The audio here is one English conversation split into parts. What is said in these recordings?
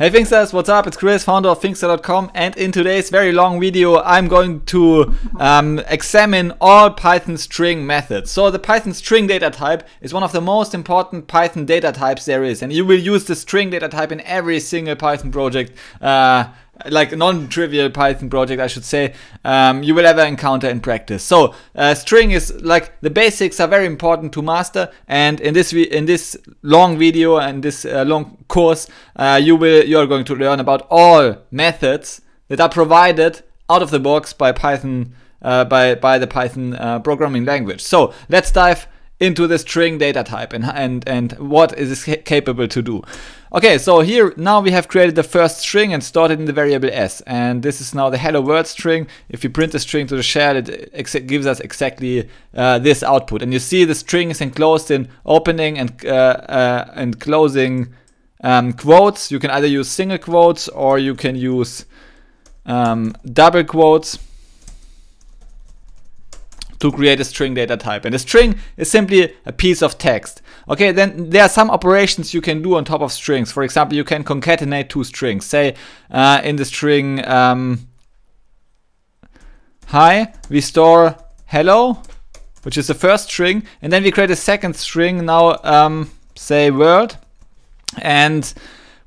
Hey Thinksters, what's up? It's Chris, founder of Thinkster.com and in today's very long video I'm going to um, examine all Python string methods. So the Python string data type is one of the most important Python data types there is and you will use the string data type in every single Python project uh, like non-trivial Python project, I should say, um, you will ever encounter in practice. So uh, string is like the basics are very important to master. And in this in this long video and this uh, long course, uh, you will you are going to learn about all methods that are provided out of the box by Python uh, by by the Python uh, programming language. So let's dive into the string data type and, and, and what is this capable to do. Okay, so here now we have created the first string and stored it in the variable s. And this is now the hello world string. If you print the string to the shell, it gives us exactly uh, this output. And you see the string is enclosed in opening and, uh, uh, and closing um, quotes. You can either use single quotes or you can use um, double quotes to create a string data type. And a string is simply a piece of text. Okay, then there are some operations you can do on top of strings. For example, you can concatenate two strings. Say uh, in the string um, hi, we store hello, which is the first string. And then we create a second string now, um, say world. And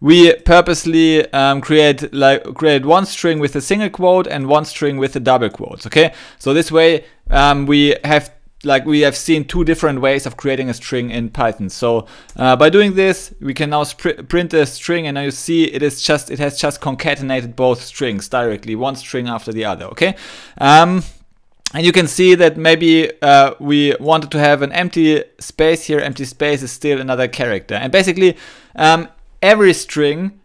we purposely um, create like create one string with a single quote and one string with a double quote. Okay, so this way um, we have like we have seen two different ways of creating a string in Python. So uh, by doing this, we can now print a string and now you see it is just, it has just concatenated both strings directly, one string after the other, okay? Um, and you can see that maybe uh, we wanted to have an empty space here. Empty space is still another character. And basically, um, every string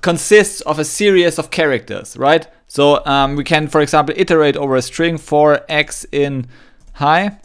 consists of a series of characters, right? So um, we can, for example, iterate over a string for x in high.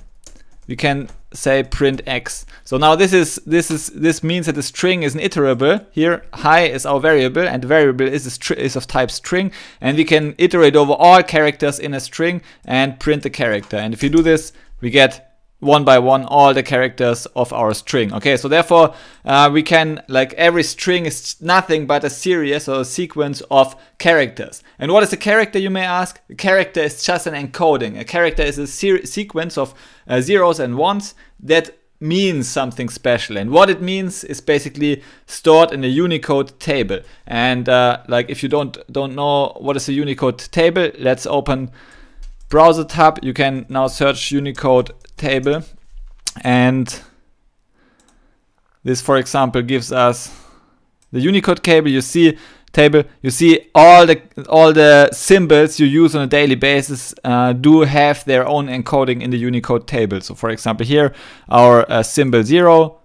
We can say print x. So now this is this is this means that the string is an iterable. Here high is our variable and the variable is is of type string and we can iterate over all characters in a string and print the character. And if you do this, we get one by one all the characters of our string. Okay, so therefore uh, we can, like every string is nothing but a series or a sequence of characters. And what is a character you may ask? A character is just an encoding. A character is a sequence of uh, zeros and ones that means something special and what it means is basically stored in a unicode table and uh, like if you don't don't know what is a unicode table let's open browser tab you can now search unicode table and this for example gives us the unicode cable you see table you see all the all the symbols you use on a daily basis uh, do have their own encoding in the unicode table so for example here our uh, symbol 0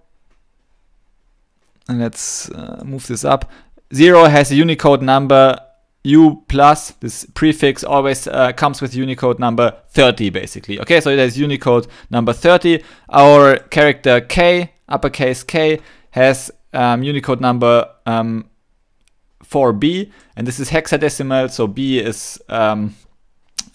and let's uh, move this up 0 has a unicode number U plus, this prefix always uh, comes with Unicode number 30 basically. Okay, so there's Unicode number 30. Our character K, uppercase K, has um, Unicode number um, 4B, and this is hexadecimal, so B is um,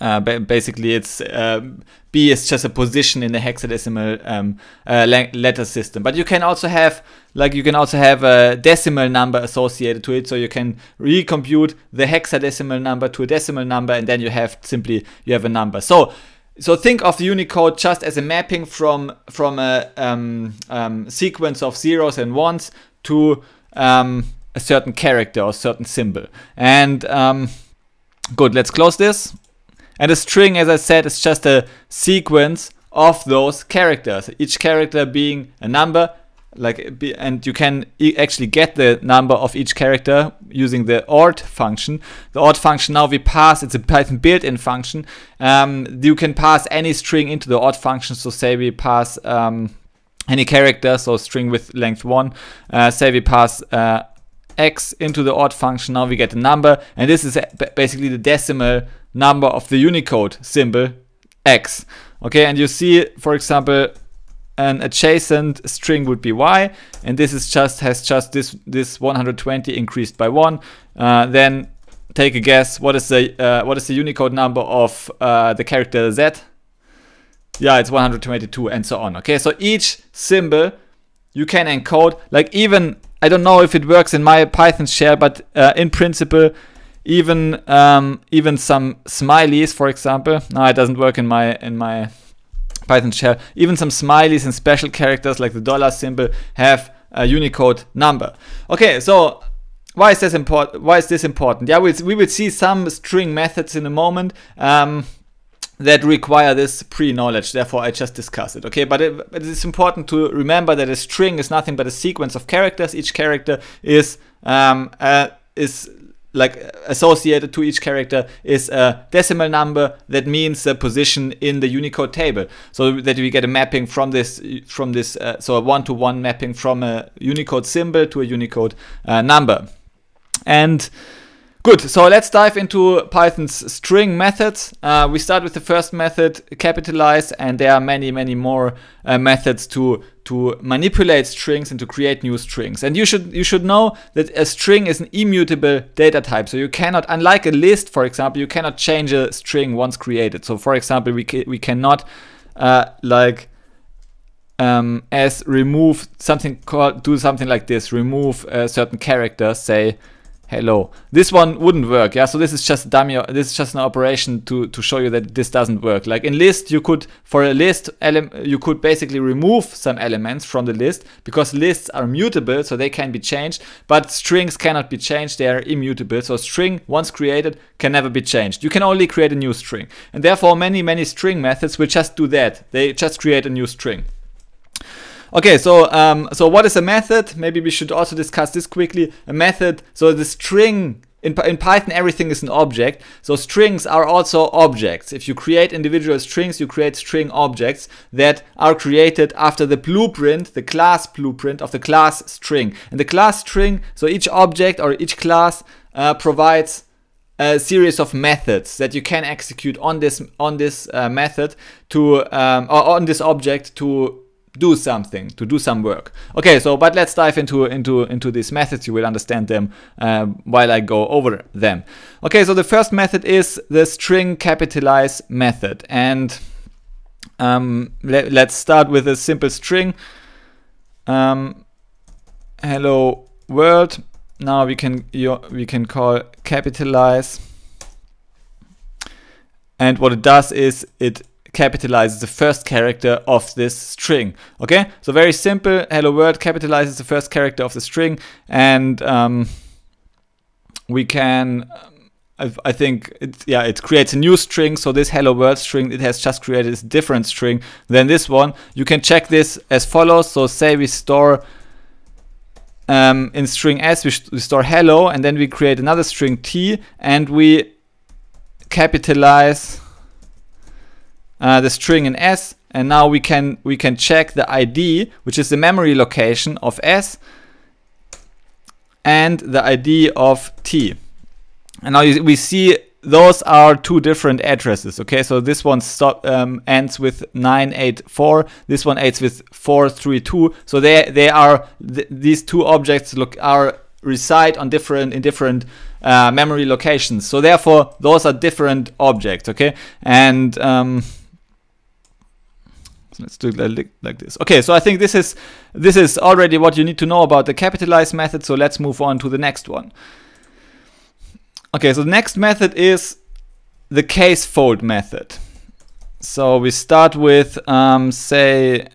uh, basically, it's um, B is just a position in the hexadecimal um, uh, letter system. But you can also have like you can also have a decimal number associated to it, so you can recompute the hexadecimal number to a decimal number, and then you have simply you have a number. So so think of Unicode just as a mapping from from a um, um, sequence of zeros and ones to um, a certain character or certain symbol. And um, good, let's close this. And a string, as I said, is just a sequence of those characters, each character being a number, like and you can actually get the number of each character using the ort function. The ort function now we pass, it's a Python built-in function. Um, you can pass any string into the ort function, so say we pass um, any character, so string with length 1, uh, say we pass uh, x into the odd function. Now we get a number, and this is basically the decimal number of the Unicode symbol x. Okay, and you see, for example, an adjacent string would be y, and this is just has just this this 120 increased by one. Uh, then take a guess. What is the uh, what is the Unicode number of uh, the character z? Yeah, it's 122 and so on. Okay, so each symbol you can encode like even I don't know if it works in my Python shell, but uh, in principle, even um, even some smileys, for example. No, it doesn't work in my in my Python shell. Even some smileys and special characters like the dollar symbol have a Unicode number. Okay, so why is this important? Why is this important? Yeah, we'll, we will see some string methods in a moment. Um, that require this pre-knowledge. Therefore, I just discuss it. Okay, but it, it is important to remember that a string is nothing but a sequence of characters. Each character is um, uh, is like associated to each character is a decimal number that means the position in the Unicode table, so that we get a mapping from this from this uh, so a one-to-one mapping from a Unicode symbol to a Unicode uh, number, and Good, so let's dive into Python's string methods. Uh, we start with the first method, capitalize, and there are many, many more uh, methods to to manipulate strings and to create new strings. And you should you should know that a string is an immutable data type. So you cannot, unlike a list, for example, you cannot change a string once created. So for example, we ca we cannot uh, like um, as remove something called do something like this, remove a certain character, say. Hello. This one wouldn't work, yeah. So this is just dummy. This is just an operation to to show you that this doesn't work. Like in list, you could for a list, you could basically remove some elements from the list because lists are mutable, so they can be changed. But strings cannot be changed; they are immutable. So string once created can never be changed. You can only create a new string, and therefore many many string methods will just do that. They just create a new string. Okay, so um, so what is a method? Maybe we should also discuss this quickly. A method, so the string in, in, Python, everything is an object. So strings are also objects. If you create individual strings, you create string objects that are created after the blueprint, the class blueprint of the class string. And the class string, so each object or each class uh, provides a series of methods that you can execute on this on this uh, method to um, or on this object to do something, to do some work. Okay, so but let's dive into into into these methods. You will understand them uh, while I go over them. Okay, so the first method is the string capitalize method, and um, let, let's start with a simple string. Um, hello world. Now we can you, we can call capitalize, and what it does is it capitalizes the first character of this string. Okay, so very simple. Hello world capitalizes the first character of the string, and um, we can. Um, I, think it, yeah, it creates a new string. So this hello world string, it has just created a different string than this one. You can check this as follows. So say we store um, in string s, we, we store hello, and then we create another string t, and we capitalize uh, the string in S and now we can we can check the ID which is the memory location of S and the ID of T and now you, we see those are two different addresses okay so this one stop, um, ends with 984 this one ends with 432 so they they are th these two objects look are reside on different in different uh, memory locations so therefore those are different objects okay and um, let's do it like this. Okay, so I think this is this is already what you need to know about the capitalize method. So let's move on to the next one. Okay, so the next method is the case fold method. So we start with um, say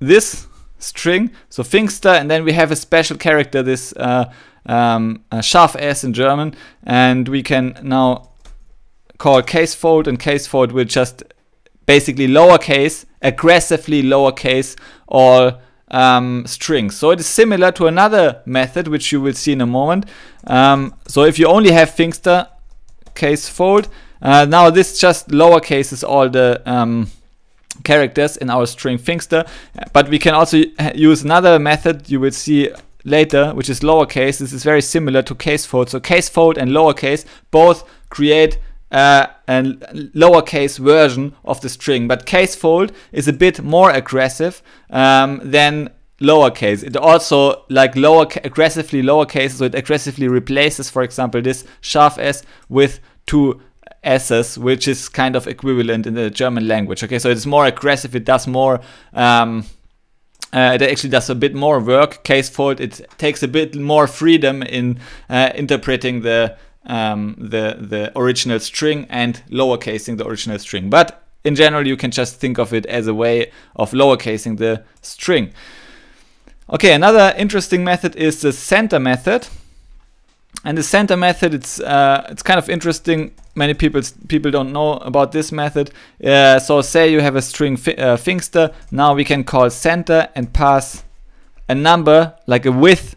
this string, so Fingster, and then we have a special character, this uh, um, s in German, and we can now call case fold, and case fold will just basically lowercase aggressively lowercase all um, strings. So it is similar to another method, which you will see in a moment. Um, so if you only have Fingster case fold, uh, now this just lowercases all the um, characters in our string Fingster. But we can also use another method you will see later, which is lowercase. This is very similar to case fold. So case fold and lowercase both create uh, and lowercase version of the string. But case fold is a bit more aggressive um, than lowercase. It also like lower aggressively lowercase, so it aggressively replaces, for example, this sharp s with two s's, which is kind of equivalent in the German language. Okay, so it's more aggressive. It does more. Um, uh, it actually does a bit more work. Case fold. It takes a bit more freedom in uh, interpreting the um, the, the original string and lowercasing the original string. But in general, you can just think of it as a way of lowercasing the string. Okay, another interesting method is the center method. And the center method, it's uh, it's kind of interesting. Many people people don't know about this method. Uh, so say you have a string thingster. uh, Fingster. Now we can call center and pass a number like a width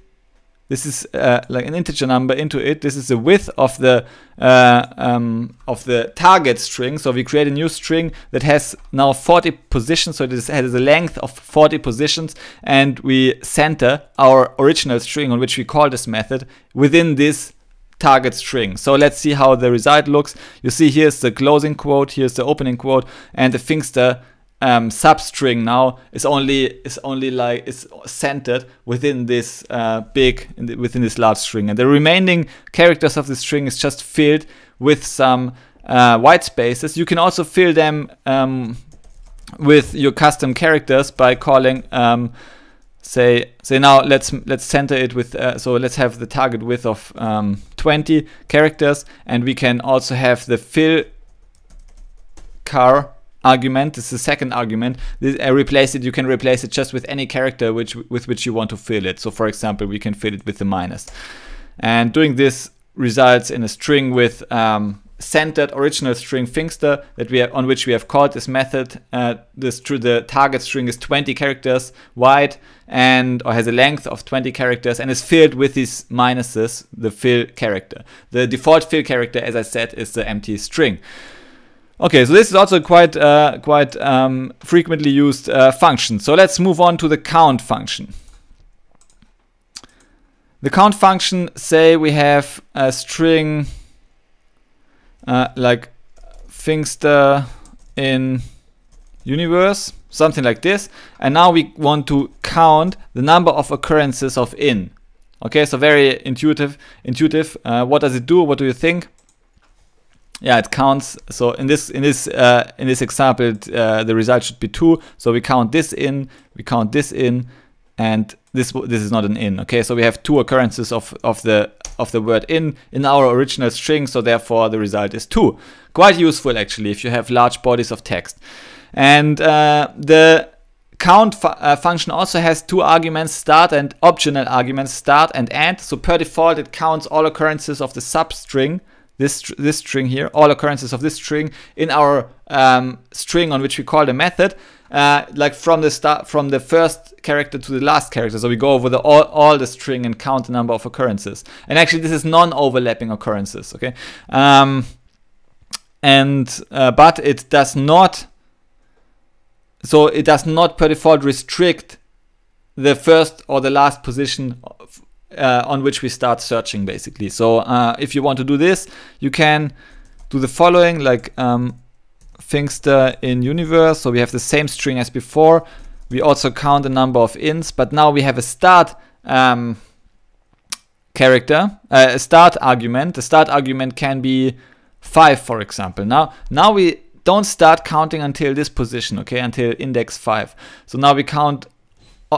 this is uh, like an integer number into it. This is the width of the uh, um, of the target string. So we create a new string that has now 40 positions. So it is, has a length of 40 positions, and we center our original string on which we call this method within this target string. So let's see how the result looks. You see here's the closing quote, here's the opening quote, and the Fingster um, substring now is only is only like is centered within this uh, big within this large string, and the remaining characters of the string is just filled with some uh, white spaces. You can also fill them um, with your custom characters by calling. Um, say say now let's let's center it with uh, so let's have the target width of um, 20 characters and we can also have the fill car argument. This is the second argument. This, uh, replace it. You can replace it just with any character which with which you want to fill it. So for example, we can fill it with the minus. And doing this results in a string with um, original string thingster that we have, on which we have called this method. Uh, this the target string is 20 characters wide and or has a length of 20 characters and is filled with these minuses, the fill character. The default fill character, as I said, is the empty string. Okay, so this is also quite uh, quite um, frequently used uh, function. So let's move on to the count function. The count function, say we have a string uh, like Fingster in universe, something like this. And now we want to count the number of occurrences of in. Okay, so very intuitive. Intuitive. Uh, what does it do? What do you think? yeah it counts so in this in this uh, in this example it, uh, the result should be 2 so we count this in we count this in and this this is not an in okay so we have two occurrences of of the of the word in in our original string so therefore the result is 2 quite useful actually if you have large bodies of text and uh, the count fu uh, function also has two arguments start and optional arguments start and end so per default it counts all occurrences of the substring this, this string here, all occurrences of this string in our um, string on which we call the method, uh, like from the start, from the first character to the last character. So we go over the all, all the string and count the number of occurrences. And actually this is non-overlapping occurrences, okay? Um, and, uh, but it does not, so it does not per default restrict the first or the last position uh, on which we start searching basically. So uh, if you want to do this, you can do the following like um, thingster in universe. So we have the same string as before. We also count the number of ints, but now we have a start um, character, uh, a start argument. The start argument can be five, for example. Now, now we don't start counting until this position, okay, until index 5. So now we count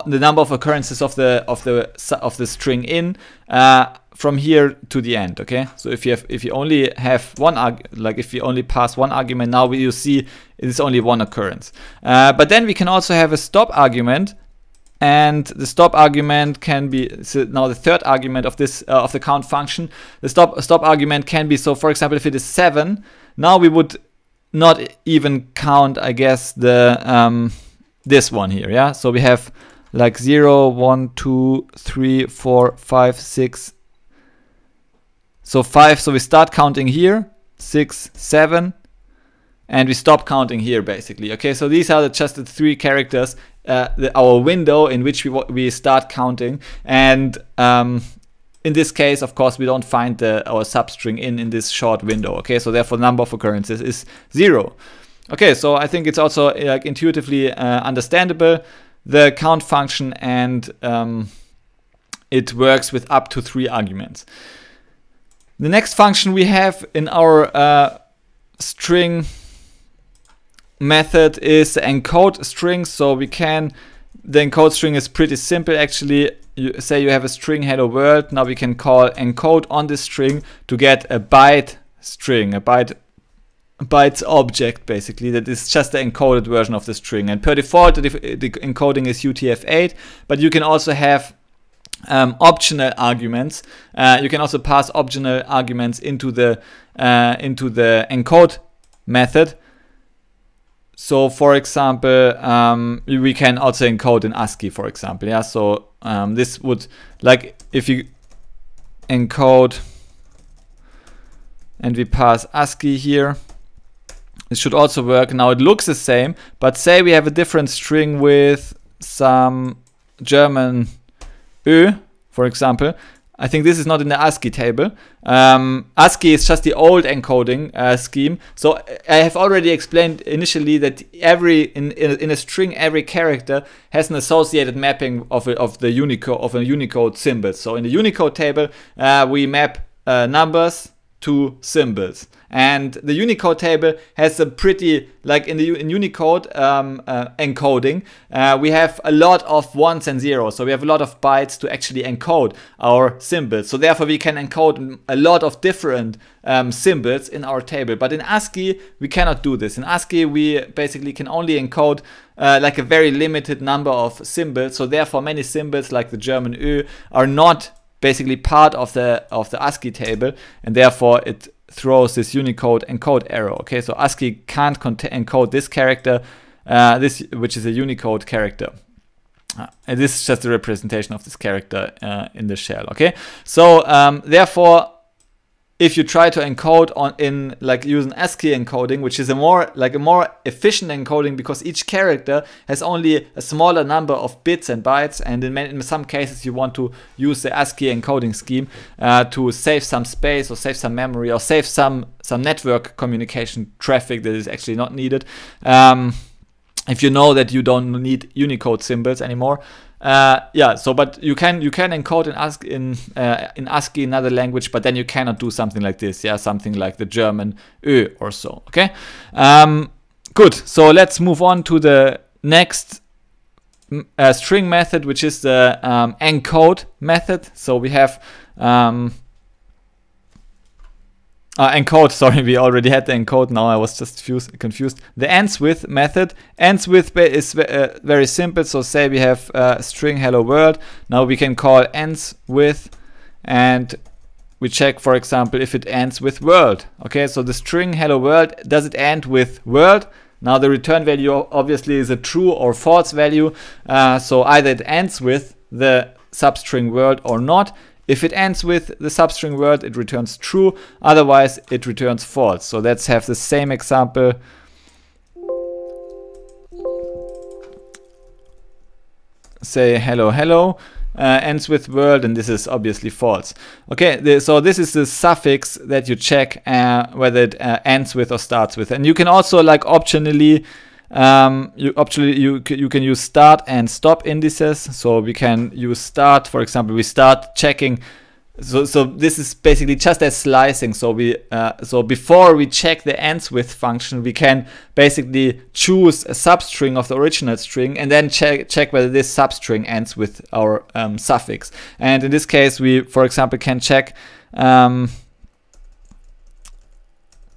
the number of occurrences of the of the of the string in uh, from here to the end. Okay, so if you have if you only have one like if you only pass one argument, now you see it is only one occurrence. Uh, but then we can also have a stop argument. And the stop argument can be so now the third argument of this uh, of the count function. The stop stop argument can be so. For example, if it is seven, now we would not even count, I guess, the um, this one here. Yeah. So we have like 0, 1, 2, 3, 4, 5, 6. So 5, so we start counting here, 6, 7, and we stop counting here basically. Okay, so these are just the three characters, uh, the, our window in which we, we start counting. And um, in this case, of course, we don't find the, our substring in, in this short window. Okay, so therefore number of occurrences is zero. Okay, so I think it's also like intuitively uh, understandable the count function and um, it works with up to three arguments. The next function we have in our uh, string method is encode string. So we can, the encode string is pretty simple actually. You say you have a string hello world. Now we can call encode on this string to get a byte string, a byte by its object basically that is just the encoded version of the string and per default the, the encoding is utf8 but you can also have um, optional arguments uh, you can also pass optional arguments into the uh, into the encode method so for example um, we can also encode in ASCII for example yeah so um, this would like if you encode and we pass ASCII here this should also work. Now it looks the same, but say we have a different string with some German Ö, for example. I think this is not in the ASCII table. Um, ASCII is just the old encoding uh, scheme. So I have already explained initially that every in, in, in, a string every character has an associated mapping of a, of the Unicode of a Unicode symbol. So in the Unicode table uh, we map uh, numbers two symbols. And the Unicode table has a pretty, like in the in Unicode um, uh, encoding, uh, we have a lot of ones and zeros. So we have a lot of bytes to actually encode our symbols. So therefore we can encode a lot of different um, symbols in our table. But in ASCII, we cannot do this. In ASCII, we basically can only encode uh, like a very limited number of symbols. So therefore many symbols like the German Ö are not basically part of the of the ASCII table, and therefore it throws this Unicode encode error. Okay, so ASCII can't encode this character, uh, this which is a Unicode character. Uh, and this is just a representation of this character uh, in the shell. Okay, so um, therefore if you try to encode on in like using ASCII encoding, which is a more like a more efficient encoding because each character has only a smaller number of bits and bytes, and in, many, in some cases you want to use the ASCII encoding scheme uh, to save some space or save some memory or save some some network communication traffic that is actually not needed. Um, if you know that you don't need Unicode symbols anymore, uh, yeah. So, but you can you can encode in ASCII in uh, in ASCII another language, but then you cannot do something like this. Yeah, something like the German Ö or so. Okay. Um, good. So let's move on to the next uh, string method, which is the um, encode method. So we have um, uh, encode, sorry, we already had the encode, now I was just confused. The ends with method, ends with is uh, very simple, so say we have uh, string hello world, now we can call ends with and we check for example if it ends with world. Okay, so the string hello world, does it end with world? Now the return value obviously is a true or false value, uh, so either it ends with the substring world or not, if it ends with the substring word, it returns true, otherwise it returns false. So let's have the same example. Say hello, hello, uh, ends with world, and this is obviously false. Okay, the, so this is the suffix that you check uh, whether it uh, ends with or starts with. And you can also like optionally um, you actually you you can use start and stop indices. So we can use start, for example, we start checking. So so this is basically just as slicing. So we uh, so before we check the ends with function, we can basically choose a substring of the original string and then check check whether this substring ends with our um, suffix. And in this case, we for example can check. Um,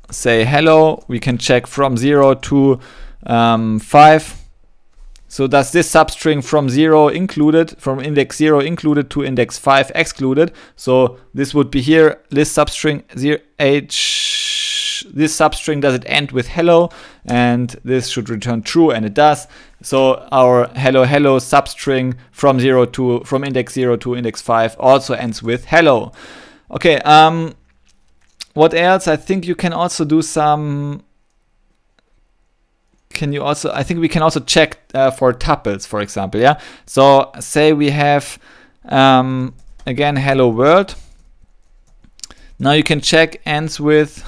say hello we can check from 0 to um, 5 so does this substring from 0 included, from index 0 included to index 5 excluded. So this would be here, list substring zero, h, this substring does it end with hello and this should return true and it does. So our hello hello substring from 0 to, from index 0 to index 5 also ends with hello. Okay, um, what else? I think you can also do some can you also, I think we can also check uh, for tuples, for example, yeah? So say we have, um, again, hello world. Now you can check ends with,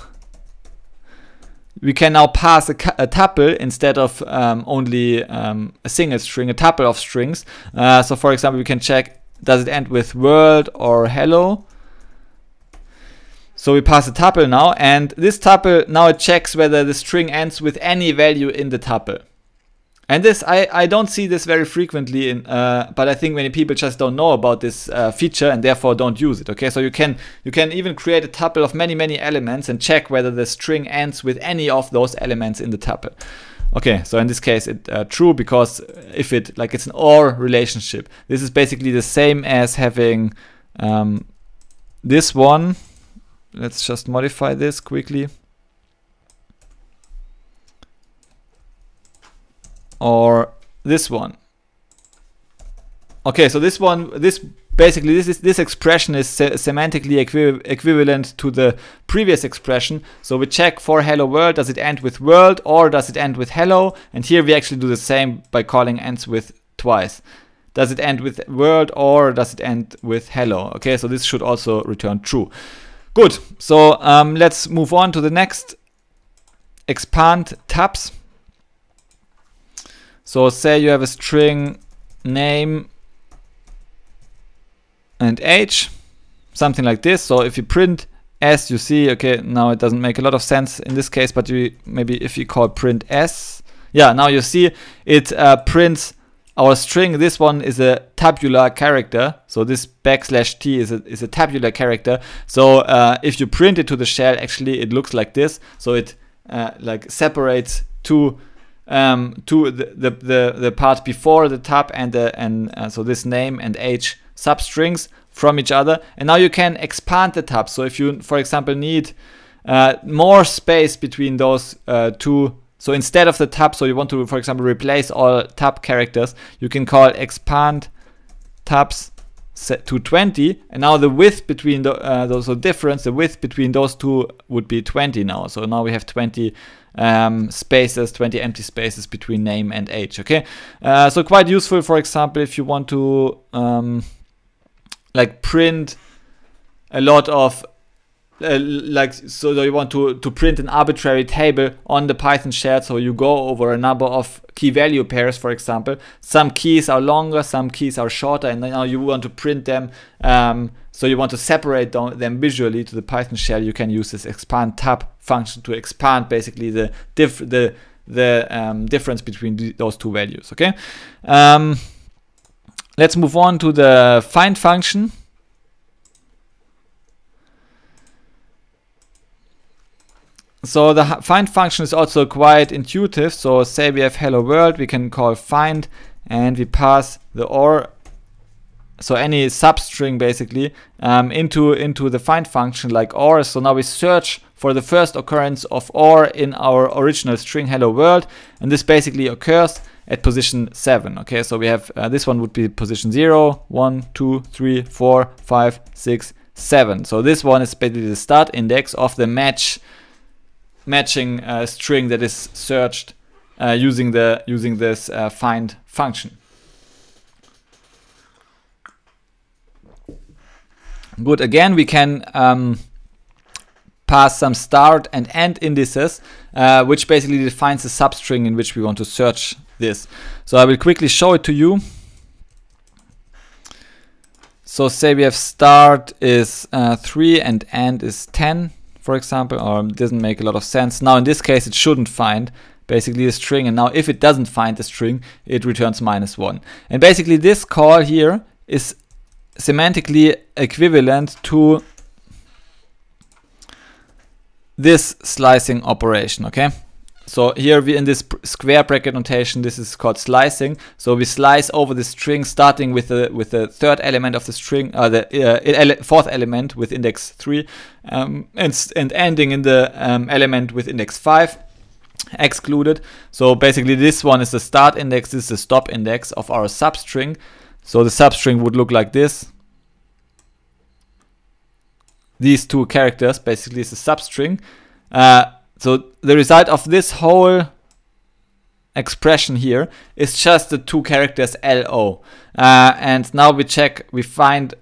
we can now pass a, a tuple instead of um, only um, a single string, a tuple of strings. Uh, so for example, we can check, does it end with world or hello? So we pass a tuple now and this tuple now it checks whether the string ends with any value in the tuple. And this, I, I don't see this very frequently, in, uh, but I think many people just don't know about this uh, feature and therefore don't use it. Okay, so you can you can even create a tuple of many many elements and check whether the string ends with any of those elements in the tuple. Okay, so in this case it uh, true because if it like it's an OR relationship. This is basically the same as having um, this one Let's just modify this quickly. Or this one. Okay, so this one, this basically this is this expression is se semantically equi equivalent to the previous expression. So we check for hello world, does it end with world or does it end with hello? And here we actually do the same by calling ends with twice. Does it end with world or does it end with hello? Okay, so this should also return true. Good. So um, let's move on to the next expand tabs. So say you have a string name and age, something like this. So if you print s, you see, okay, now it doesn't make a lot of sense in this case, but you maybe if you call print s, yeah, now you see it uh, prints our string, this one is a tabular character. So this backslash t is a, is a tabular character. So uh, if you print it to the shell, actually it looks like this. So it uh, like separates two um, to the, the, the, the, part before the tab and the, and uh, so this name and age substrings from each other. And now you can expand the tab. So if you, for example, need uh, more space between those uh, two so instead of the tab, so you want to, for example, replace all tab characters, you can call expand tabs set to 20 and now the width between the, uh, those so difference the width between those two would be 20 now so now we have 20 um, spaces 20 empty spaces between name and age okay uh, so quite useful for example if you want to um, like print a lot of uh, like so you want to to print an arbitrary table on the python shell so you go over a number of key value pairs for example some keys are longer some keys are shorter and now you want to print them um, so you want to separate them visually to the python shell you can use this expand tab function to expand basically the diff the the um, difference between those two values okay um, let's move on to the find function So the find function is also quite intuitive. So say we have hello world, we can call find and we pass the or so any substring basically um, into into the find function like or. So now we search for the first occurrence of or in our original string hello world, and this basically occurs at position 7. Okay, so we have uh, this one would be position 0, 1, 2, 3, 4, 5, 6, 7. So this one is basically the start index of the match matching a uh, string that is searched uh, using the using this uh, find function. Good. Again, we can um, pass some start and end indices, uh, which basically defines the substring in which we want to search this. So I will quickly show it to you. So say we have start is uh, 3 and end is 10 for example, or doesn't make a lot of sense. Now in this case, it shouldn't find basically the string. And now if it doesn't find the string, it returns minus one. And basically this call here is semantically equivalent to this slicing operation, okay? So here we in this square bracket notation, this is called slicing. So we slice over the string starting with the with the third element of the string, or uh, the uh, ele fourth element with index three, um, and and ending in the um, element with index five excluded. So basically this one is the start index, this is the stop index of our substring. So the substring would look like this. These two characters basically is a substring. Uh, so the result of this whole expression here is just the two characters LO. Uh, and now we check, we find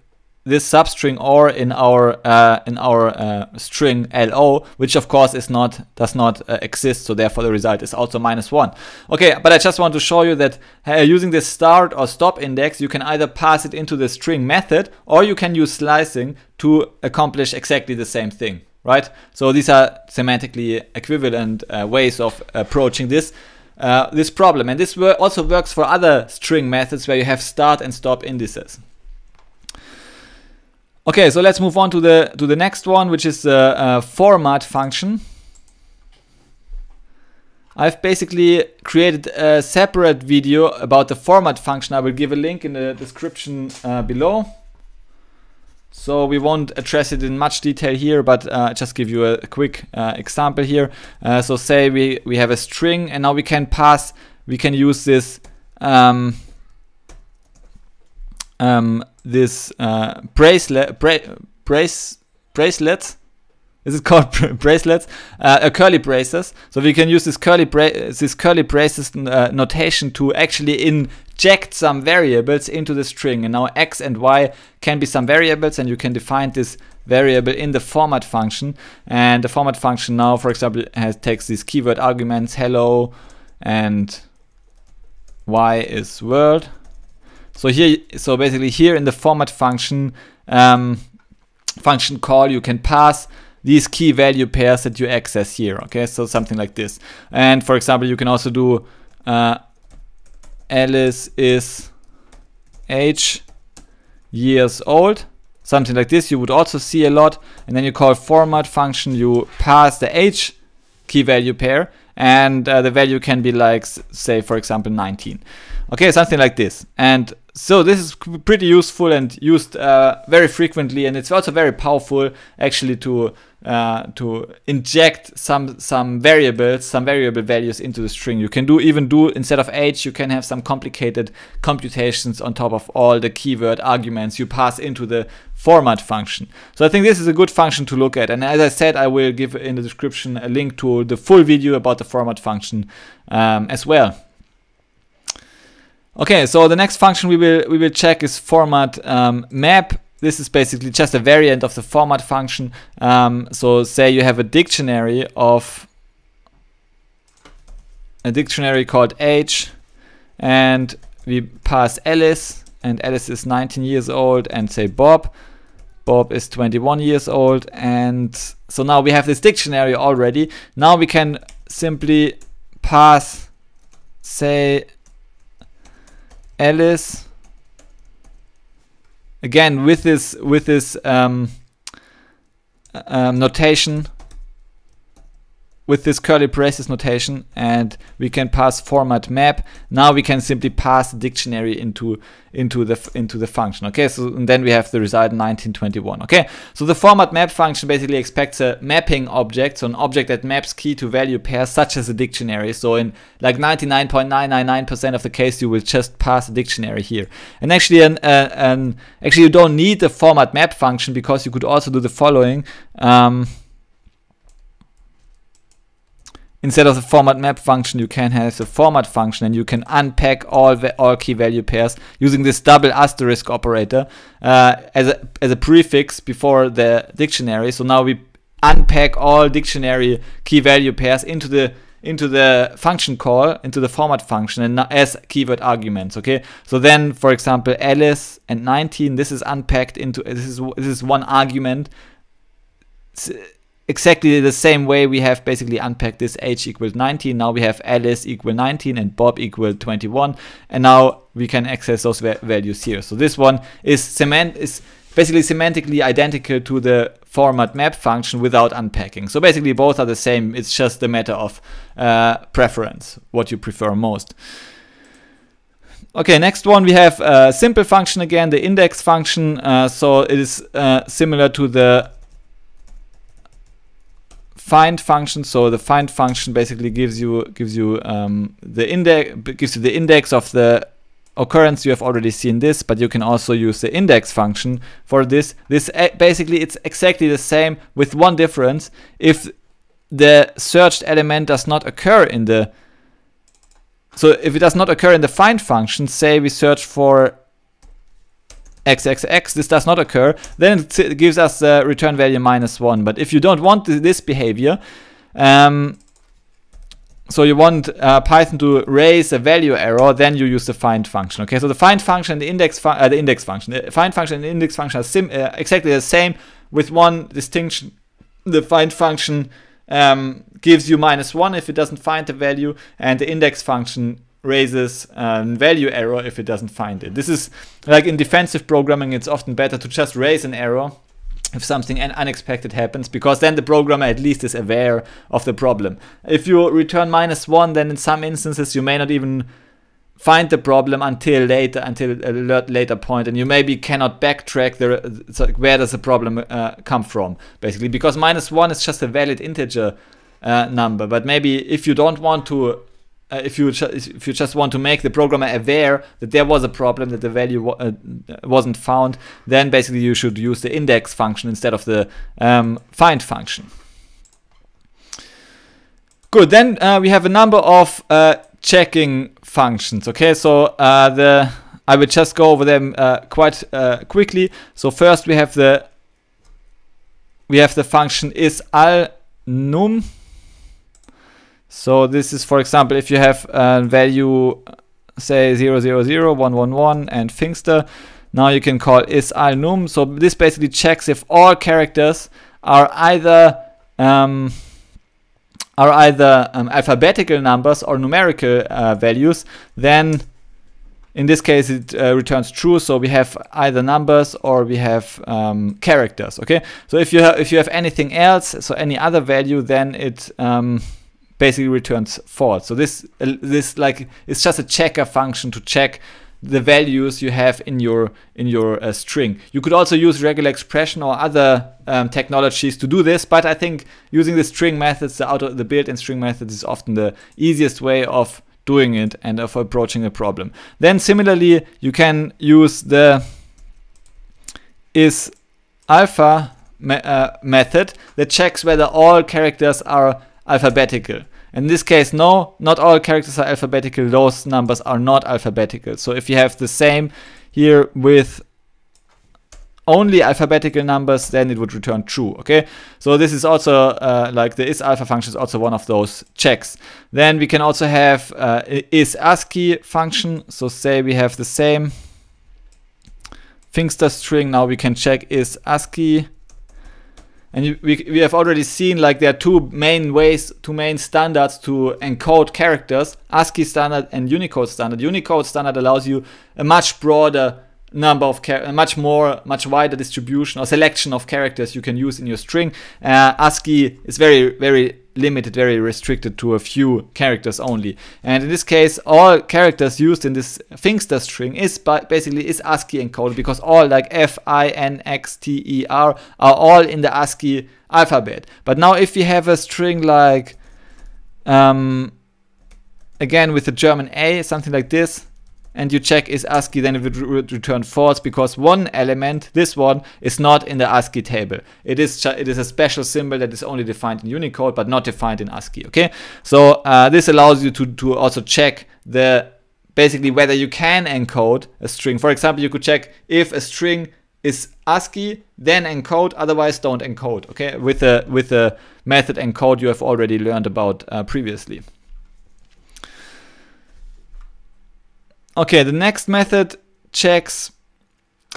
this substring or in our uh, in our uh, string lo, which of course is not does not uh, exist, so therefore the result is also minus one. Okay, but I just want to show you that uh, using this start or stop index, you can either pass it into the string method or you can use slicing to accomplish exactly the same thing right? So these are semantically equivalent uh, ways of approaching this. Uh, this problem. And this wor also works for other string methods where you have start and stop indices. Okay, so let's move on to the to the next one, which is the uh, uh, format function. I've basically created a separate video about the format function. I will give a link in the description uh, below. So we won't address it in much detail here, but uh, just give you a quick uh, example here. Uh, so say we, we have a string and now we can pass, we can use this um, um, this uh, bracelet, bra brace, bracelet, is it called bracelets? Uh, curly braces. So we can use this curly bra this curly braces uh, notation to actually in inject some variables into the string. And now x and y can be some variables and you can define this variable in the format function. And the format function now, for example, has takes these keyword arguments, hello and y is world. So here, so basically here in the format function, um, function call, you can pass these key value pairs that you access here. Okay, so something like this. And for example, you can also do uh, Alice is age years old something like this you would also see a lot and then you call format function you pass the age key value pair and uh, the value can be like say for example 19 okay something like this and so this is pretty useful and used uh, very frequently and it's also very powerful actually to uh, to inject some some variables, some variable values into the string. You can do even do instead of age, you can have some complicated computations on top of all the keyword arguments you pass into the format function. So I think this is a good function to look at. And as I said, I will give in the description a link to the full video about the format function um, as well. Okay, so the next function we will we will check is format um, map this is basically just a variant of the format function. Um, so say you have a dictionary of a dictionary called age and we pass Alice and Alice is 19 years old and say Bob. Bob is 21 years old and so now we have this dictionary already. Now we can simply pass say Alice again with this with this um, uh, um, notation with this curly braces notation and we can pass format map. Now we can simply pass the dictionary into into the into the function. Okay, so and then we have the result 1921. Okay, so the format map function basically expects a mapping object, so an object that maps key to value pairs such as a dictionary. So in like 99.999% of the case, you will just pass a dictionary here. And actually, an, uh, an actually you don't need the format map function because you could also do the following. Um, Instead of the format map function, you can have the format function and you can unpack all, all key value pairs using this double asterisk operator uh, as, a, as a prefix before the dictionary. So now we unpack all dictionary key value pairs into the into the function call, into the format function and as keyword arguments, okay? So then, for example, Alice and 19, this is unpacked into, this is, this is one argument exactly the same way we have basically unpacked this h equal 19. Now we have Alice equal 19 and Bob equal 21. And now we can access those values here. So this one is cement is basically semantically identical to the format map function without unpacking. So basically both are the same. It's just a matter of uh, preference, what you prefer most. Okay, next one we have a uh, simple function again, the index function. Uh, so it is uh, similar to the find function. So the find function basically gives you gives you um, the index gives you the index of the occurrence you have already seen this but you can also use the index function for this this eh, basically it's exactly the same with one difference if the searched element does not occur in the so if it does not occur in the find function say we search for xxx, this does not occur, then it gives us the return value minus 1. But if you don't want this behavior, um, so you want uh, Python to raise a value error, then you use the find function. Okay, so the find function and the index, fu uh, the index function, the find function and the index function are uh, exactly the same with one distinction. The find function um, gives you minus one if it doesn't find the value, and the index function raises value error if it doesn't find it. This is like in defensive programming, it's often better to just raise an error if something unexpected happens, because then the programmer at least is aware of the problem. If you return minus one, then in some instances you may not even find the problem until later, until a later point, and you maybe cannot backtrack the, so where does the problem uh, come from, basically, because minus one is just a valid integer uh, number. But maybe if you don't want to uh, if you if you just want to make the programmer aware that there was a problem that the value uh, wasn't found, then basically you should use the index function instead of the um, find function. Good. Then uh, we have a number of uh, checking functions. Okay, so uh, the I will just go over them quite quickly. So first we have the we have the function is al num so this is, for example, if you have a value, say 1, and Fingster, now you can call is num. So this basically checks if all characters are either um, are either um, alphabetical numbers or numerical uh, values, then in this case it uh, returns true. So we have either numbers or we have um, characters. Okay. So if you if you have anything else, so any other value, then it um, basically returns false. So this uh, this like it's just a checker function to check the values you have in your in your uh, string. You could also use regular expression or other um, technologies to do this, but I think using the string methods, the auto, the built-in string methods is often the easiest way of doing it and of approaching a problem. Then similarly, you can use the is alpha me uh, method that checks whether all characters are alphabetical. In this case, no, not all characters are alphabetical. Those numbers are not alphabetical. So if you have the same here with only alphabetical numbers, then it would return true, okay? So this is also, uh, like the is alpha function is also one of those checks. Then we can also have uh, is ASCII function. So say we have the same thingster string, now we can check is ASCII and we, we have already seen like there are two main ways, two main standards to encode characters, ASCII standard and Unicode standard. Unicode standard allows you a much broader number of a much more, much wider distribution or selection of characters you can use in your string. Uh, ASCII is very, very limited, very restricted to a few characters only. And in this case, all characters used in this Fingster string is basically is ASCII encoded because all like F, I, N, X, T, E, R are all in the ASCII alphabet. But now if we have a string like, um, again with the German A, something like this, and you check is ASCII, then it would return false because one element, this one, is not in the ASCII table. It is it is a special symbol that is only defined in Unicode but not defined in ASCII. Okay, so uh, this allows you to to also check the basically whether you can encode a string. For example, you could check if a string is ASCII, then encode, otherwise don't encode, okay? With the, with the method encode you have already learned about uh, previously. Okay, the next method checks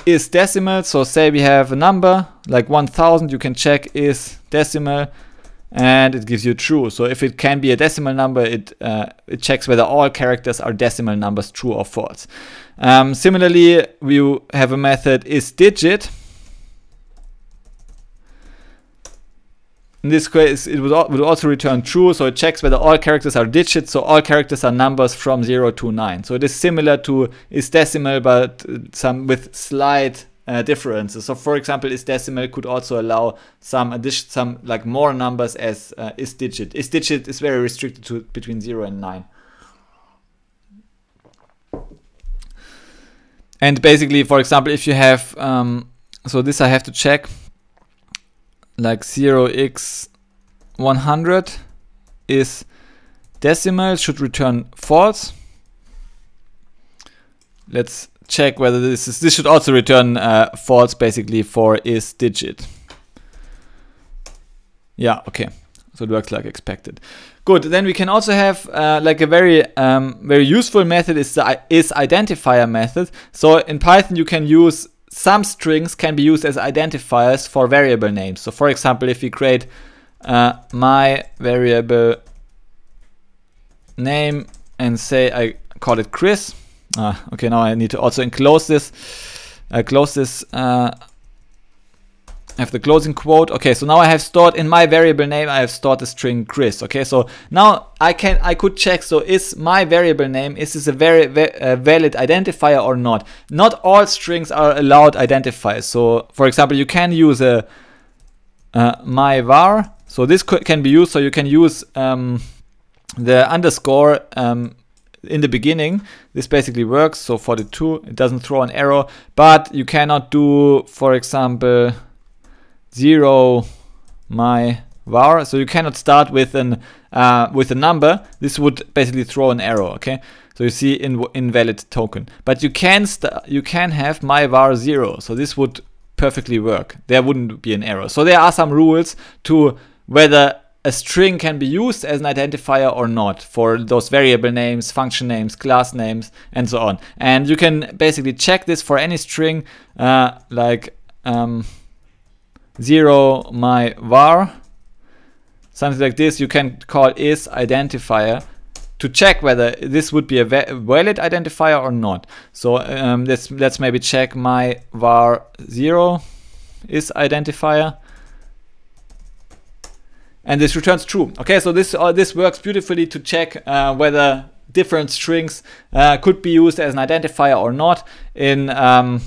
is decimal. So say we have a number like 1000, you can check is decimal and it gives you true. So if it can be a decimal number, it, uh, it checks whether all characters are decimal numbers, true or false. Um, similarly, we have a method is digit in this case, it would, also return true, so it checks whether all characters are digits, so all characters are numbers from 0 to 9. So it is similar to is decimal, but uh, some with slight uh, differences. So, for example, is decimal could also allow some addition, some like more numbers as uh, is digit. Is digit is very restricted to between zero and nine. And basically, for example, if you have um, so this, I have to check like 0x100 is decimal, should return false. Let's check whether this is, this should also return uh, false basically for is digit. Yeah, okay. So it works like expected. Good, then we can also have uh, like a very um, very useful method is the is identifier method. So in Python you can use some strings can be used as identifiers for variable names. So for example, if we create uh, my variable name and say I call it Chris. Uh, okay, now I need to also enclose this, uh, close this uh, I have the closing quote. Okay, so now I have stored in my variable name, I have stored the string Chris. Okay, so now I can I could check. So is my variable name is this a very valid identifier or not? Not all strings are allowed identifiers. So for example, you can use a uh, my var. So this can be used. So you can use um, the underscore um, in the beginning this basically works so 42 it doesn't throw an error but you cannot do for example zero my var. So you cannot start with an uh, with a number. This would basically throw an error. Okay. So you see invalid token, but you can you can have my var zero. So this would perfectly work. There wouldn't be an error. So there are some rules to whether a string can be used as an identifier or not for those variable names, function names, class names, and so on. And you can basically check this for any string, uh, like um, zero my var, something like this. You can call is identifier to check whether this would be a valid identifier or not. So um, let's, let's maybe check my var zero is identifier and this returns true. Okay, so this uh, this works beautifully to check uh, whether different strings uh, could be used as an identifier or not. In um,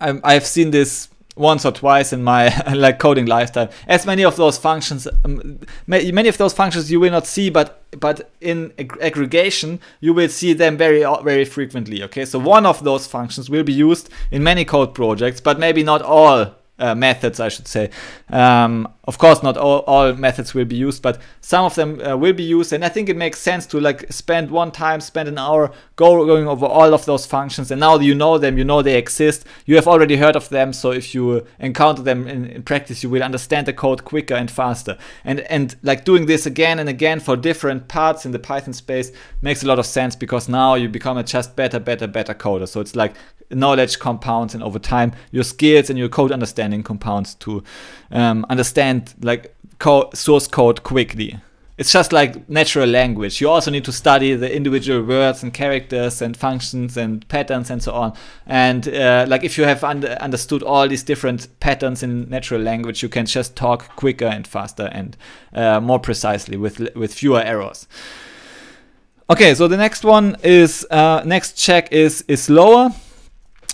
I've seen this once or twice in my like coding lifetime. As many of those functions, um, many of those functions you will not see, but but in ag aggregation you will see them very very frequently. Okay, so one of those functions will be used in many code projects, but maybe not all uh, methods, I should say. Um, of course not all, all methods will be used but some of them uh, will be used and i think it makes sense to like spend one time spend an hour go going over all of those functions and now you know them you know they exist you have already heard of them so if you uh, encounter them in, in practice you will understand the code quicker and faster and and like doing this again and again for different parts in the python space makes a lot of sense because now you become a just better better better coder so it's like knowledge compounds and over time your skills and your code understanding compounds too um, understand like co- source code quickly. It's just like natural language. You also need to study the individual words and characters and functions and patterns and so on. And uh, like if you have un- understood all these different patterns in natural language, you can just talk quicker and faster and uh, more precisely with with fewer errors. Okay, so the next one is uh, next check is is lower.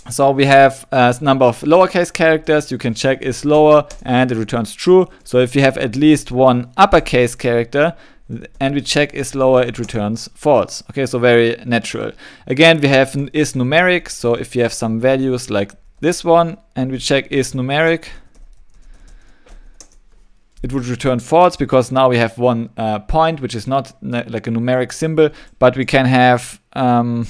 So we have a number of lowercase characters, you can check is lower and it returns true. So if you have at least one uppercase character and we check is lower, it returns false. Okay, so very natural. Again, we have is numeric, so if you have some values like this one and we check is numeric, it would return false because now we have one uh, point, which is not like a numeric symbol, but we can have um,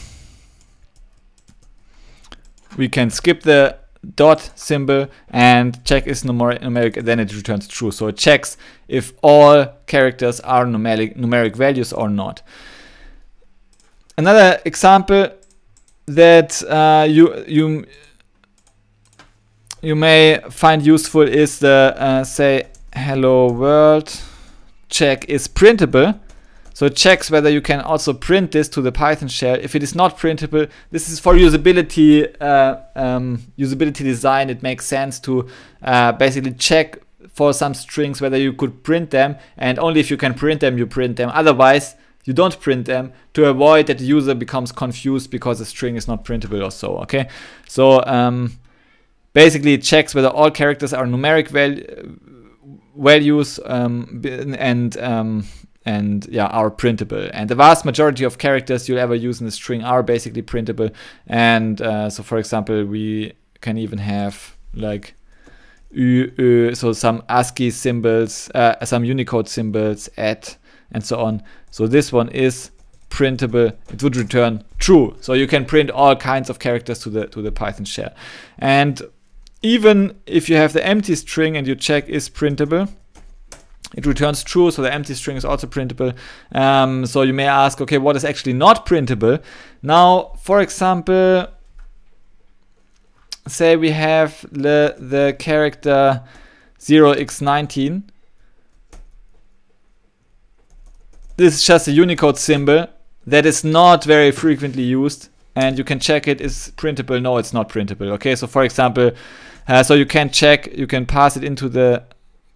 we can skip the dot symbol and check is numeric then it returns true. So it checks if all characters are numeric, numeric values or not. Another example that uh, you, you, you may find useful is the uh, say hello world check is printable so it checks whether you can also print this to the Python shell. If it is not printable, this is for usability uh, um, usability design. It makes sense to uh, basically check for some strings whether you could print them and only if you can print them, you print them. Otherwise, you don't print them to avoid that the user becomes confused because the string is not printable or so, okay? So um, basically it checks whether all characters are numeric val values um, and um, and yeah are printable and the vast majority of characters you'll ever use in a string are basically printable and uh, so for example we can even have like so some ASCII symbols uh, some Unicode symbols at and so on so this one is printable it would return true so you can print all kinds of characters to the to the Python shell and even if you have the empty string and you check is printable it returns true, so the empty string is also printable. Um, so you may ask, okay, what is actually not printable? Now, for example, say we have the, the character 0x19. This is just a Unicode symbol that is not very frequently used and you can check it is printable. No, it's not printable. Okay, so for example, uh, so you can check, you can pass it into the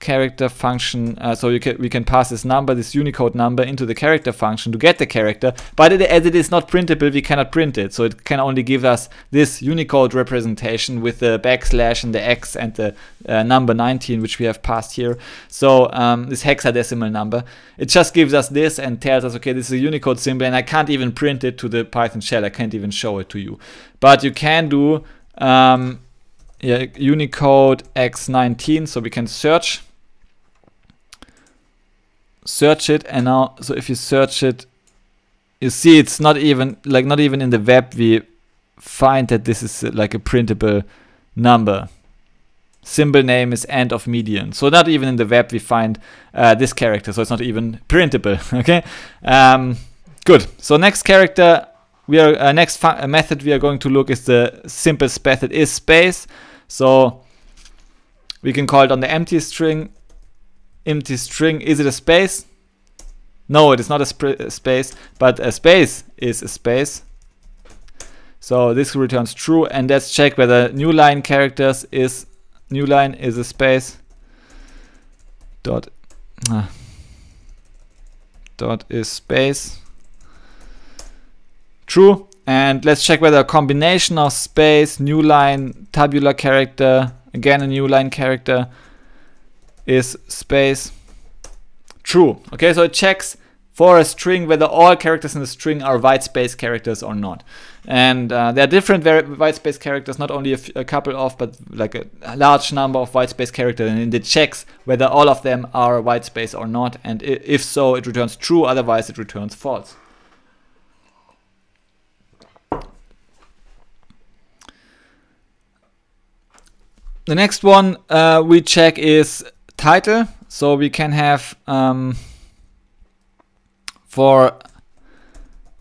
character function uh, so can, we can pass this number this unicode number into the character function to get the character but it, as it is not printable we cannot print it so it can only give us this unicode representation with the backslash and the x and the uh, number 19 which we have passed here so um, this hexadecimal number it just gives us this and tells us okay this is a unicode symbol and i can't even print it to the python shell i can't even show it to you but you can do um, yeah, Unicode X19, so we can search search it and now so if you search it you see it's not even like not even in the web we find that this is uh, like a printable number symbol name is end of median so not even in the web we find uh, this character so it's not even printable okay um, good so next character we are uh, next uh, method we are going to look is the simplest method is space so we can call it on the empty string empty string. Is it a space? No, it is not a, a space, but a space is a space. So this returns true and let's check whether new line characters is new line is a space dot uh, dot is space true and let's check whether a combination of space new line tabular character again a new line character is space true. Okay, so it checks for a string whether all characters in the string are white space characters or not. And uh, there are different white space characters, not only a, couple of, but like a, a, large number of white space characters. And it checks whether all of them are white space or not. And if so, it returns true, otherwise, it returns false. The next one uh, we check is title. So we can have um, for,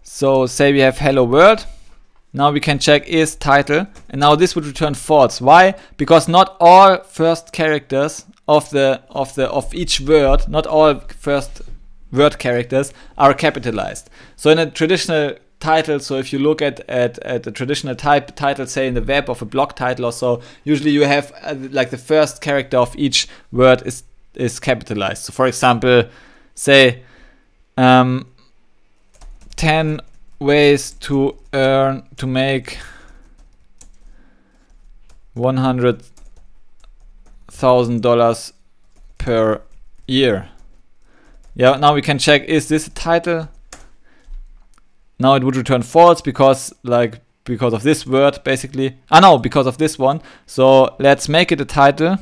so say we have hello world. Now we can check is title and now this would return false. Why? Because not all first characters of the of the of each word, not all first word characters are capitalized. So in a traditional titles. So if you look at at, at the traditional type title, say in the web of a blog title or so, usually you have uh, like the first character of each word is is capitalized. So for example, say um, ten ways to earn to make one hundred thousand dollars per year. Yeah, now we can check is this a title? Now it would return false because like because of this word basically. Ah no, because of this one. So let's make it a title.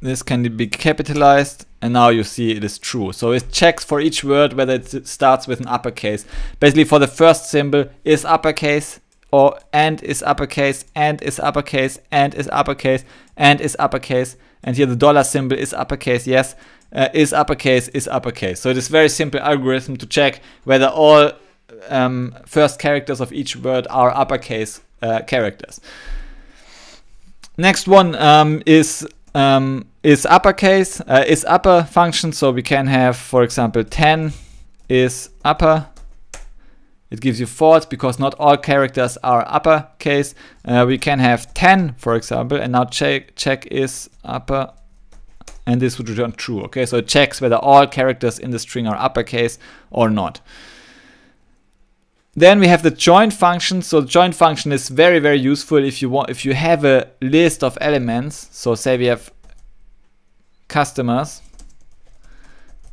This can be capitalized and now you see it is true. So it checks for each word whether it starts with an uppercase. Basically for the first symbol is uppercase or and is uppercase and is uppercase and is uppercase and is uppercase and here the dollar symbol is uppercase yes uh, is uppercase is uppercase. So it is very simple algorithm to check whether all um, first characters of each word are uppercase uh, characters. Next one um, is um, is uppercase uh, is upper function. So we can have, for example, 10 is upper. It gives you false because not all characters are uppercase. Uh, we can have 10, for example, and now check check is upper and this would return true. Okay, so it checks whether all characters in the string are uppercase or not. Then we have the join function. So the join function is very, very useful if you want if you have a list of elements. So say we have customers,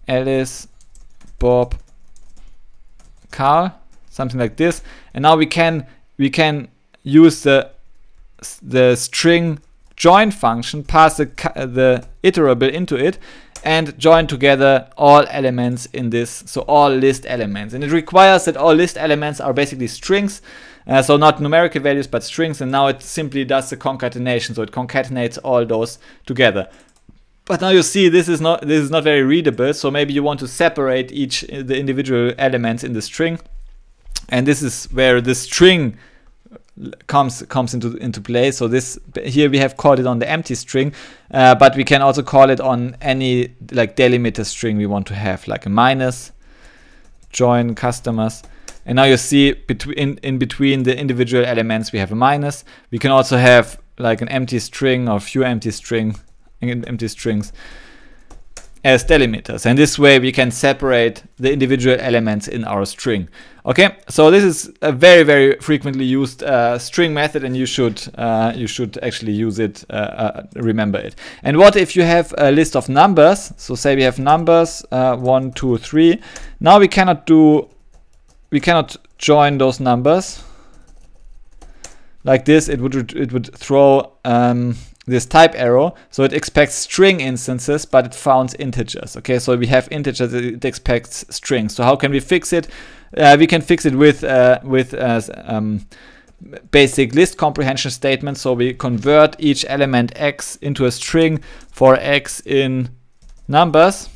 Alice, Bob, Carl, something like this. And now we can we can use the the string join function, pass the, the iterable into it, and join together all elements in this, so all list elements. And it requires that all list elements are basically strings, uh, so not numerical values, but strings, and now it simply does the concatenation, so it concatenates all those together. But now you see this is not this is not very readable, so maybe you want to separate each uh, the individual elements in the string. And this is where the string comes comes into into play so this here we have called it on the empty string uh, but we can also call it on any like delimiter string we want to have like a minus join customers and now you see between in, in between the individual elements we have a minus we can also have like an empty string or few empty string empty strings as delimiters and this way we can separate the individual elements in our string Okay, so this is a very, very frequently used uh, string method and you should, uh, you should actually use it, uh, uh remember it. And what if you have a list of numbers? So say we have numbers, uh, one, two, three. Now we cannot do, we cannot join those numbers. Like this, it would, it would throw um, this type error. So it expects string instances, but it founds integers. Okay, so we have integers, it expects strings. So how can we fix it? uh, we can fix it with uh, with uh, um, basic list comprehension statement. So we convert each element x into a string for x in numbers.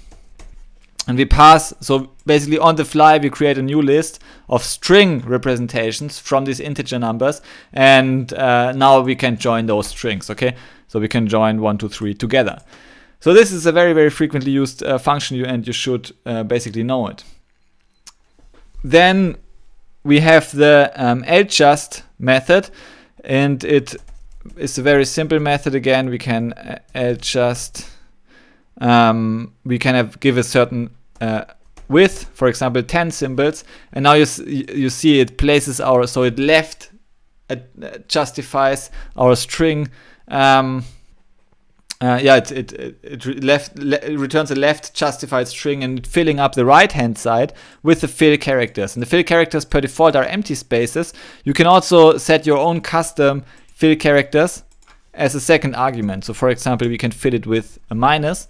And we pass, so basically on the fly, we create a new list of string representations from these integer numbers. And uh, now we can join those strings, okay? So we can join one, two, three together. So this is a very, very frequently used uh, function you, and you should uh, basically know it then we have the um, adjust method and it is a very simple method again we can uh, adjust um, we can have, give a certain uh, width for example 10 symbols and now you, you see it places our so it left uh, justifies our string um, uh, yeah, it, it, it left le returns a left justified string and filling up the right hand side with the fill characters. And the fill characters per default are empty spaces. You can also set your own custom fill characters as a second argument. So for example, we can fill it with a minus.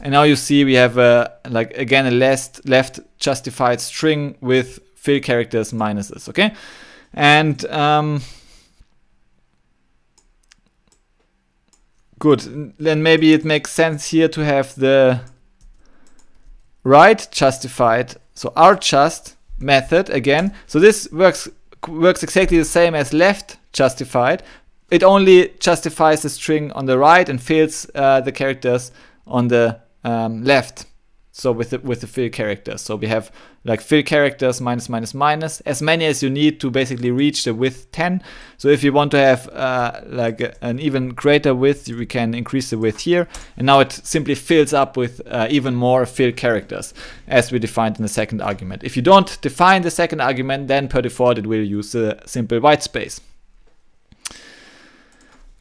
And now you see we have a, like again a left left justified string with fill characters minuses. Okay, and um, Good, then maybe it makes sense here to have the right justified, so our just method again. So this works works exactly the same as left justified. It only justifies the string on the right and fills uh, the characters on the um, left. So with the, with the fill characters. So we have like fill characters minus minus minus as many as you need to basically reach the width 10. So if you want to have uh, like an even greater width, we can increase the width here. And now it simply fills up with uh, even more fill characters as we defined in the second argument. If you don't define the second argument, then per default it will use the simple white space.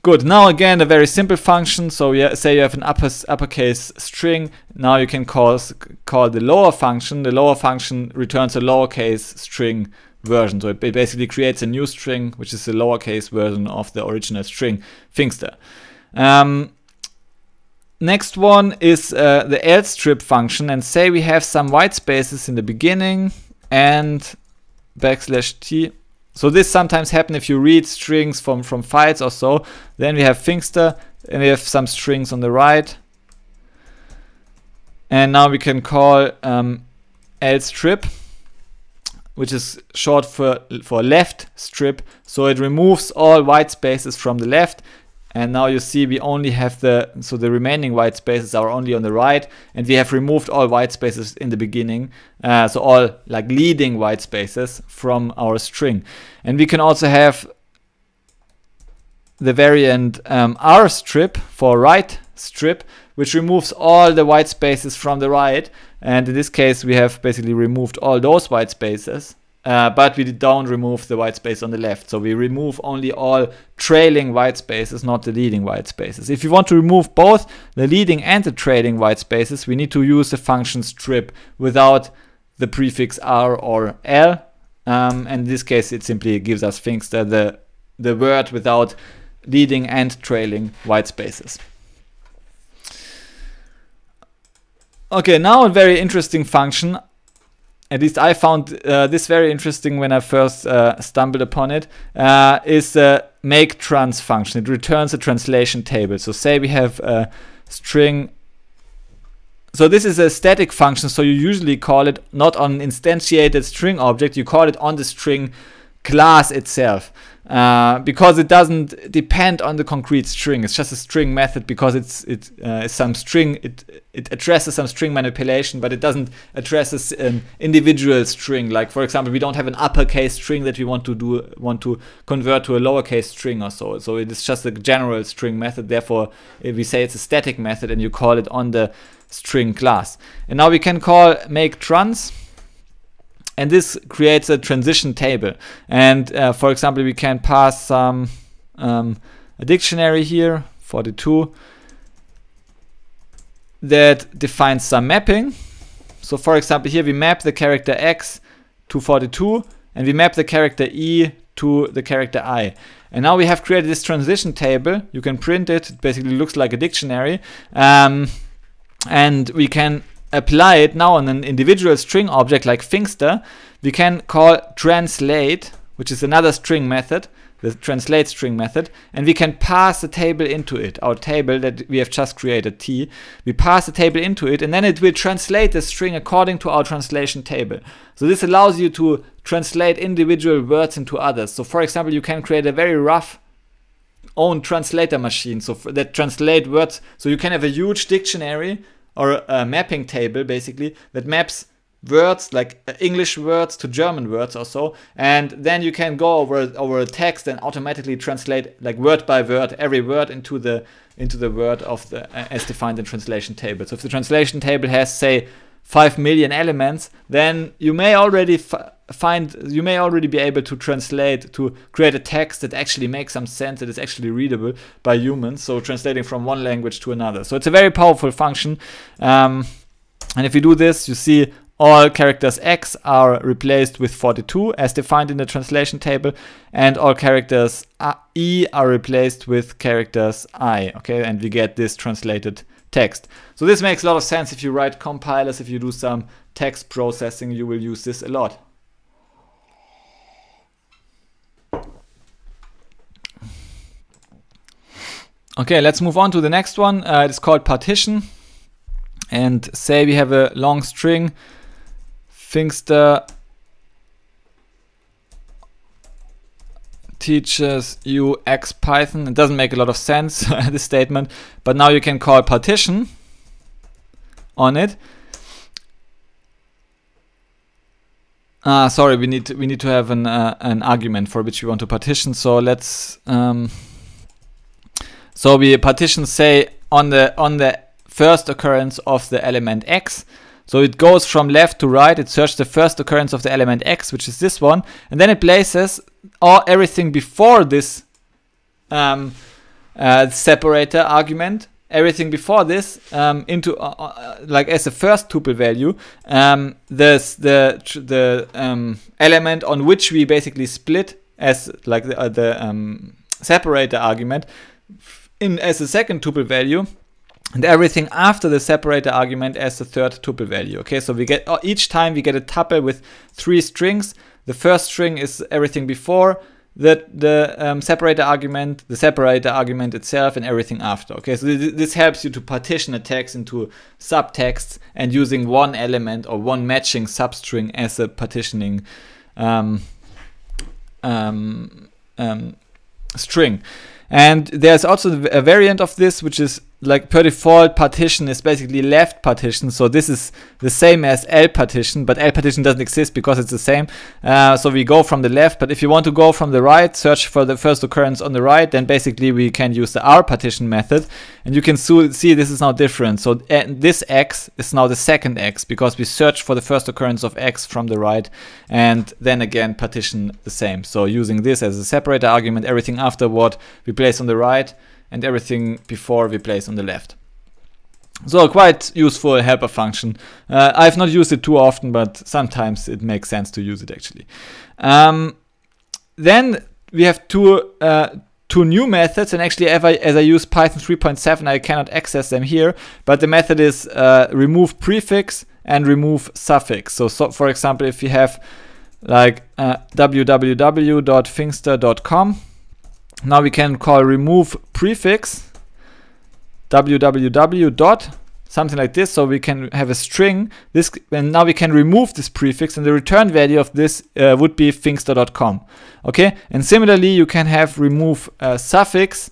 Good, now again a very simple function. So yeah, say you have an upper, uppercase string, now you can call, call the lower function. The lower function returns a lowercase string version. So it, basically creates a new string, which is the lowercase version of the original string, Thingster. Um, next one is uh, the else strip function and say we have some white spaces in the beginning and backslash t so this sometimes happen if you read strings from, from files or so. Then we have Fingster and we have some strings on the right. And now we can call um, lstrip, which is short for, for left strip. So it removes all white spaces from the left and now you see we only have the, so the remaining white spaces are only on the right and we have removed all white spaces in the beginning. Uh, so all like leading white spaces from our string. And we can also have the variant um, R strip for right strip, which removes all the white spaces from the right. And in this case, we have basically removed all those white spaces uh, but we don't remove the white space on the left. So we remove only all trailing white spaces, not the leading white spaces. If you want to remove both the leading and the trailing white spaces, we need to use the function strip without the prefix r or l. Um, and in this case, it simply gives us things that the, the word without leading and trailing white spaces. Okay, now a very interesting function at least I found uh, this very interesting when I first uh, stumbled upon it, uh, is the uh, make trans function. It returns a translation table. So say we have a string. So this is a static function. So you usually call it not on instantiated string object. You call it on the string class itself. Uh, because it doesn't depend on the concrete string. It's just a string method because it's it uh, is some string. It it addresses some string manipulation, but it doesn't addresses an individual string. Like for example, we don't have an uppercase string that we want to do want to convert to a lowercase string or so. So it is just a general string method. Therefore, we say it's a static method, and you call it on the string class. And now we can call make trans and this creates a transition table. And uh, for example, we can pass some um, a dictionary here, 42, that defines some mapping. So for example, here we map the character X to 42 and we map the character E to the character I. And now we have created this transition table. You can print it. It basically looks like a dictionary. Um, and we can apply it now on an individual string object like Fingster, we can call translate, which is another string method, the translate string method, and we can pass the table into it, our table that we have just created, t. We pass the table into it, and then it will translate the string according to our translation table. So this allows you to translate individual words into others. So for example, you can create a very rough own translator machine so that translate words. So you can have a huge dictionary or a mapping table basically that maps words like uh, English words to German words or so and then you can go over over a text and automatically translate like word by word every word into the into the word of the as defined in translation table so if the translation table has say 5 million elements then you may already find you may already be able to translate to create a text that actually makes some sense that is actually readable by humans so translating from one language to another so it's a very powerful function um, and if you do this you see all characters x are replaced with 42 as defined in the translation table and all characters uh, e are replaced with characters i okay and we get this translated text. So this makes a lot of sense if you write compilers, if you do some text processing, you will use this a lot. Okay, let's move on to the next one. Uh, it is called partition. And say we have a long string, Fingster teaches you Python. It doesn't make a lot of sense, this statement, but now you can call partition on it. Ah, sorry, we need to, we need to have an uh, an argument for which we want to partition. So let's um, so we partition say on the on the first occurrence of the element x. So it goes from left to right, it searches the first occurrence of the element x, which is this one, and then it places all everything before this um, uh, separator argument, everything before this um, into uh, uh, like as a first tuple value, um, this the the um, element on which we basically split as like the, uh, the um, separator argument in as a second tuple value and everything after the separator argument as the third tuple value. Okay, so we get uh, each time we get a tuple with three strings. The first string is everything before that the um, separator argument, the separator argument itself, and everything after. Okay, so th this helps you to partition a text into subtexts and using one element or one matching substring as a partitioning um, um, um string. And there's also a variant of this, which is like per default partition is basically left partition so this is the same as L partition but L partition doesn't exist because it's the same uh, so we go from the left but if you want to go from the right search for the first occurrence on the right then basically we can use the R partition method and you can see this is now different so uh, this X is now the second X because we search for the first occurrence of X from the right and then again partition the same so using this as a separator argument everything afterward we place on the right and everything before we place on the left. So quite useful helper function. Uh, I've not used it too often, but sometimes it makes sense to use it actually. Um, then we have two uh, two new methods, and actually I, as I use Python 3.7, I cannot access them here, but the method is uh, remove prefix and remove suffix. So, so for example, if you have like uh, www.fingster.com, now we can call remove prefix www dot something like this so we can have a string this and now we can remove this prefix and the return value of this uh, would be com. okay and similarly you can have remove uh, suffix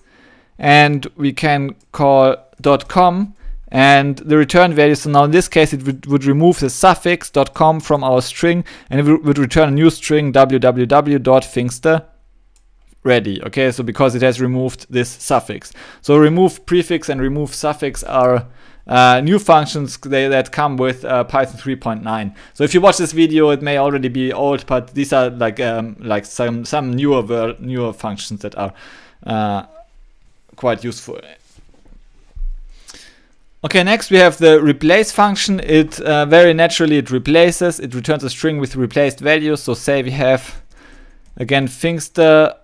and we can call dot .com and the return value so now in this case it would, would remove the suffix dot .com from our string and it would return a new string www.thingster.com ready. Okay, so because it has removed this suffix. So remove prefix and remove suffix are uh, new functions they, that come with uh, Python 3.9. So if you watch this video, it may already be old, but these are like um, like some some newer newer functions that are uh, quite useful. Okay, next we have the replace function. It uh, very naturally it replaces. It returns a string with replaced values. So say we have again things the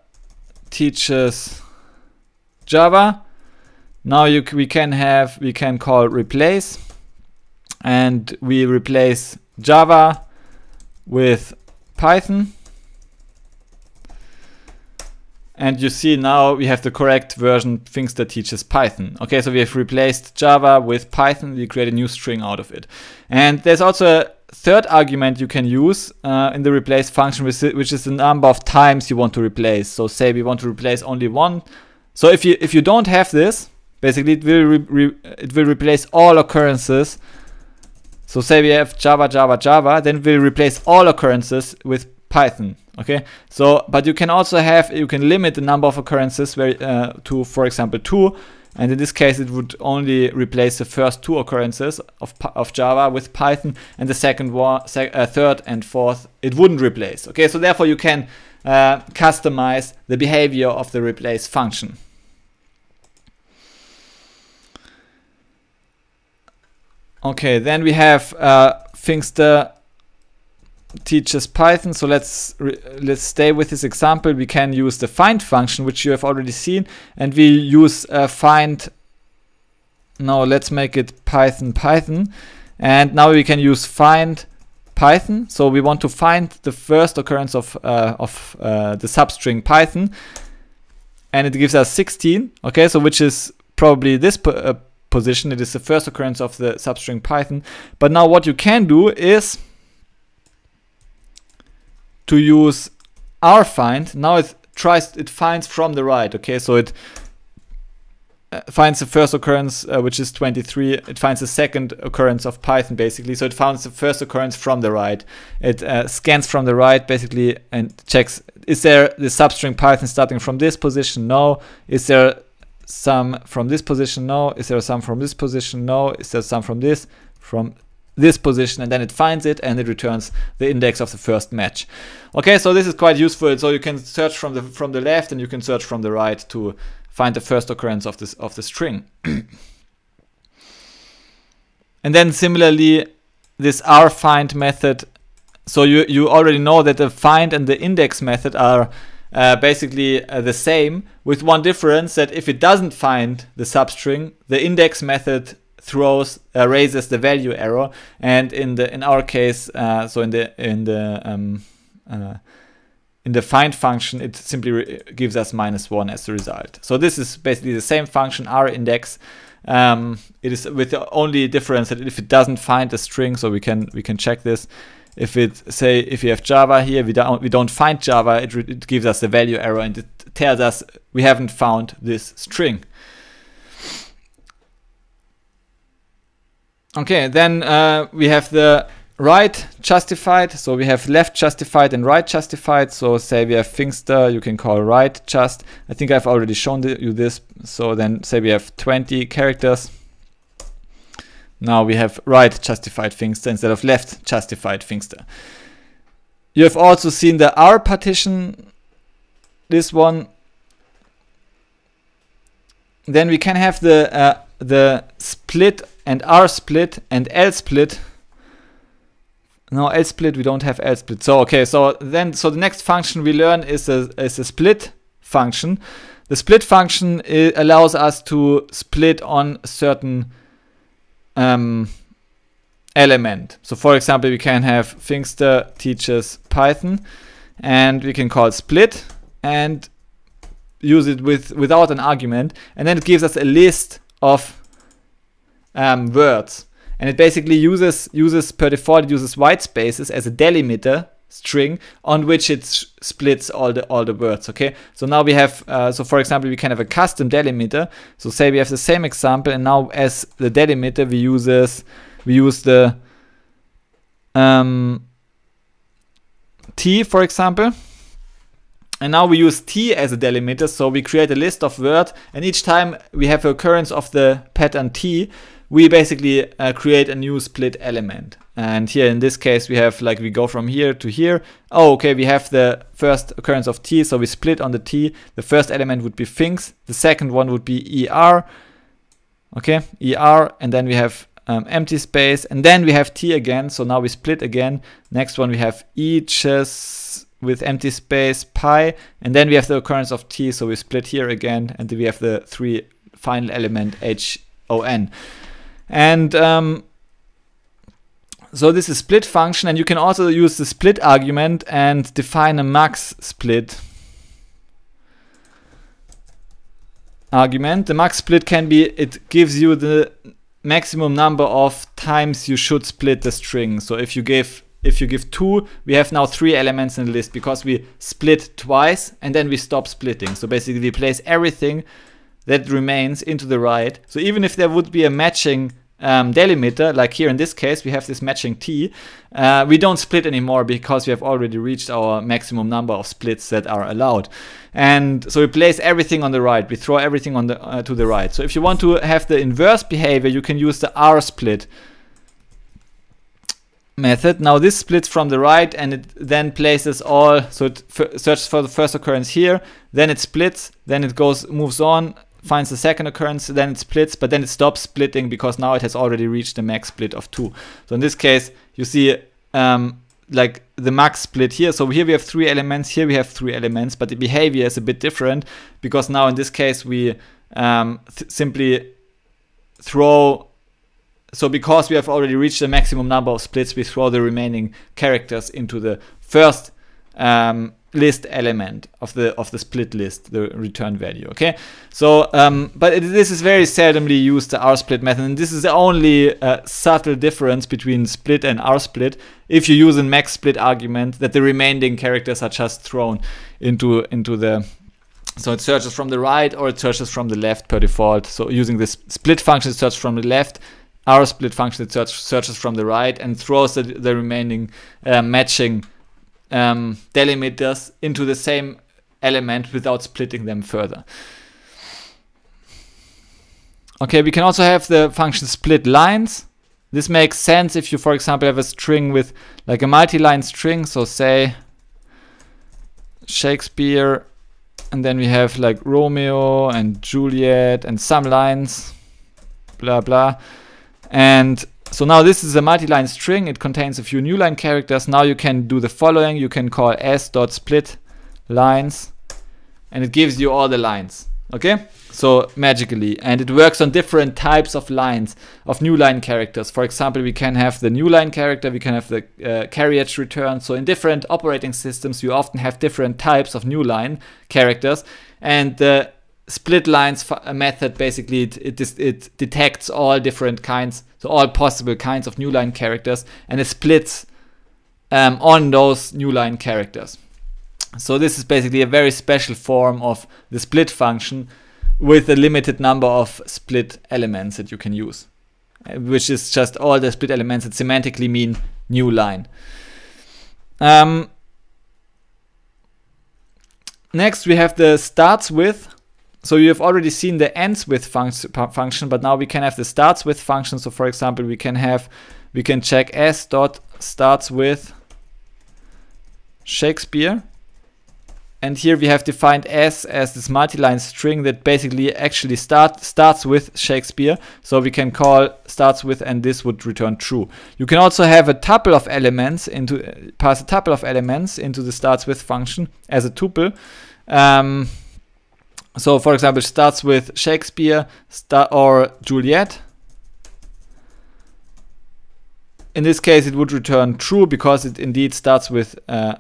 teaches Java. Now you, we can have, we can call replace and we replace Java with Python. And you see now we have the correct version things that teaches Python. Okay, so we have replaced Java with Python. We create a new string out of it. And there's also third argument you can use uh, in the replace function, which is the number of times you want to replace. So say we want to replace only one. So if you if you don't have this, basically it will it will replace all occurrences. So say we have Java, Java, Java, then we'll replace all occurrences with Python. Okay. So but you can also have you can limit the number of occurrences where, uh, to for example two and in this case, it would only replace the first two occurrences of, of Java with Python, and the second one, sec, uh, third and fourth, it wouldn't replace. Okay, so therefore you can uh, customize the behavior of the replace function. Okay, then we have uh, things the teaches Python. So let's let's stay with this example. We can use the find function, which you have already seen, and we use uh, find. No, let's make it Python Python, and now we can use find Python. So we want to find the first occurrence of uh, of uh, the substring Python, and it gives us 16. Okay, so which is probably this. Po uh, position it is the first occurrence of the substring python but now what you can do is to use rfind. Now it tries, it finds from the right, okay? So it uh, finds the first occurrence, uh, which is 23. It finds the second occurrence of Python, basically. So it finds the first occurrence from the right. It uh, scans from the right, basically, and checks, is there the substring Python starting from this position? No. Is there some from this position? No. Is there some from this position? No. Is there some from this? From this position and then it finds it and it returns the index of the first match. Okay, so this is quite useful. So you can search from the from the left and you can search from the right to find the first occurrence of this of the string. and then similarly this r find method so you you already know that the find and the index method are uh, basically uh, the same with one difference that if it doesn't find the substring the index method throws uh, raises the value error and in the in our case uh, so in the in the um, uh, in the find function it simply gives us minus one as the result so this is basically the same function r index um, it is with the only difference that if it doesn't find a string so we can we can check this if it say if you have java here we don't we don't find java it, it gives us the value error and it tells us we haven't found this string Okay, then uh, we have the right justified. So we have left justified and right justified. So say we have Fingster, you can call right just. I think I've already shown th you this. So then say we have 20 characters. Now we have right justified Fingster instead of left justified Fingster. You have also seen the R partition, this one. Then we can have the uh, the split and R split and L split. No, L split, we don't have L split. So, okay, so then, so the next function we learn is a, is a split function. The split function allows us to split on certain um, element. So for example, we can have Fingster teaches Python and we can call split and use it with without an argument. And then it gives us a list of um, words. And it basically uses, uses per default, it uses white spaces as a delimiter string on which it splits all the all the words okay so now we have uh, so for example we can have a custom delimiter so say we have the same example and now as the delimiter we uses we use the um, t for example and now we use t as a delimiter so we create a list of words and each time we have occurrence of the pattern t we basically uh, create a new split element. And here in this case, we have like we go from here to here. Oh, okay, we have the first occurrence of t, so we split on the t. The first element would be things, the second one would be er, okay, er, and then we have um, empty space, and then we have t again, so now we split again. Next one we have eaches with empty space pi, and then we have the occurrence of t, so we split here again, and then we have the three final element h o n. And um, so this is split function and you can also use the split argument and define a max split argument. The max split can be, it gives you the maximum number of times you should split the string. So if you give if you give two, we have now three elements in the list because we split twice and then we stop splitting. So basically we place everything that remains into the right. So even if there would be a matching um, delimiter, like here in this case, we have this matching T, uh, we don't split anymore because we have already reached our maximum number of splits that are allowed. And so we place everything on the right, we throw everything on the uh, to the right. So if you want to have the inverse behavior, you can use the R split method. Now this splits from the right and it then places all, so it searches for the first occurrence here, then it splits, then it goes, moves on finds the second occurrence, then it splits, but then it stops splitting because now it has already reached the max split of two. So in this case, you see um, like the max split here. So here we have three elements, here we have three elements, but the behavior is a bit different because now in this case we um, th simply throw so because we have already reached the maximum number of splits, we throw the remaining characters into the first um, list element of the of the split list, the return value. Okay, so um, but it, this is very seldomly used the r split method, and this is the only uh, subtle difference between split and r split If you use a max split argument, that the remaining characters are just thrown into into the so it searches from the right or it searches from the left per default. So using this split function, it searches from the left. r split function it search, searches from the right and throws the, the remaining uh, matching um, delimiters into the same element without splitting them further. Okay, we can also have the function split lines. This makes sense if you, for example, have a string with like a multi-line string. So say Shakespeare, and then we have like Romeo and Juliet and some lines, blah, blah. And so now this is a multi-line string. It contains a few newline characters. Now you can do the following. You can call s.split lines and it gives you all the lines. Okay? So magically. And it works on different types of lines, of new line characters. For example, we can have the new line character, we can have the uh, carriage return. So in different operating systems, you often have different types of new line characters. And the split lines method basically, it, it, it detects all different kinds so all possible kinds of new line characters, and it splits um, on those new line characters. So this is basically a very special form of the split function with a limited number of split elements that you can use, uh, which is just all the split elements that semantically mean new line. Um, next we have the starts with so you have already seen the ends with func function, but now we can have the starts with function. So for example, we can have, we can check s dot starts with Shakespeare. And here we have defined s as this multi-line string that basically actually start, starts with Shakespeare. So we can call starts with and this would return true. You can also have a tuple of elements into, pass a tuple of elements into the starts with function as a tuple. Um, so, for example, starts with Shakespeare or Juliet. In this case, it would return true because it indeed starts with uh,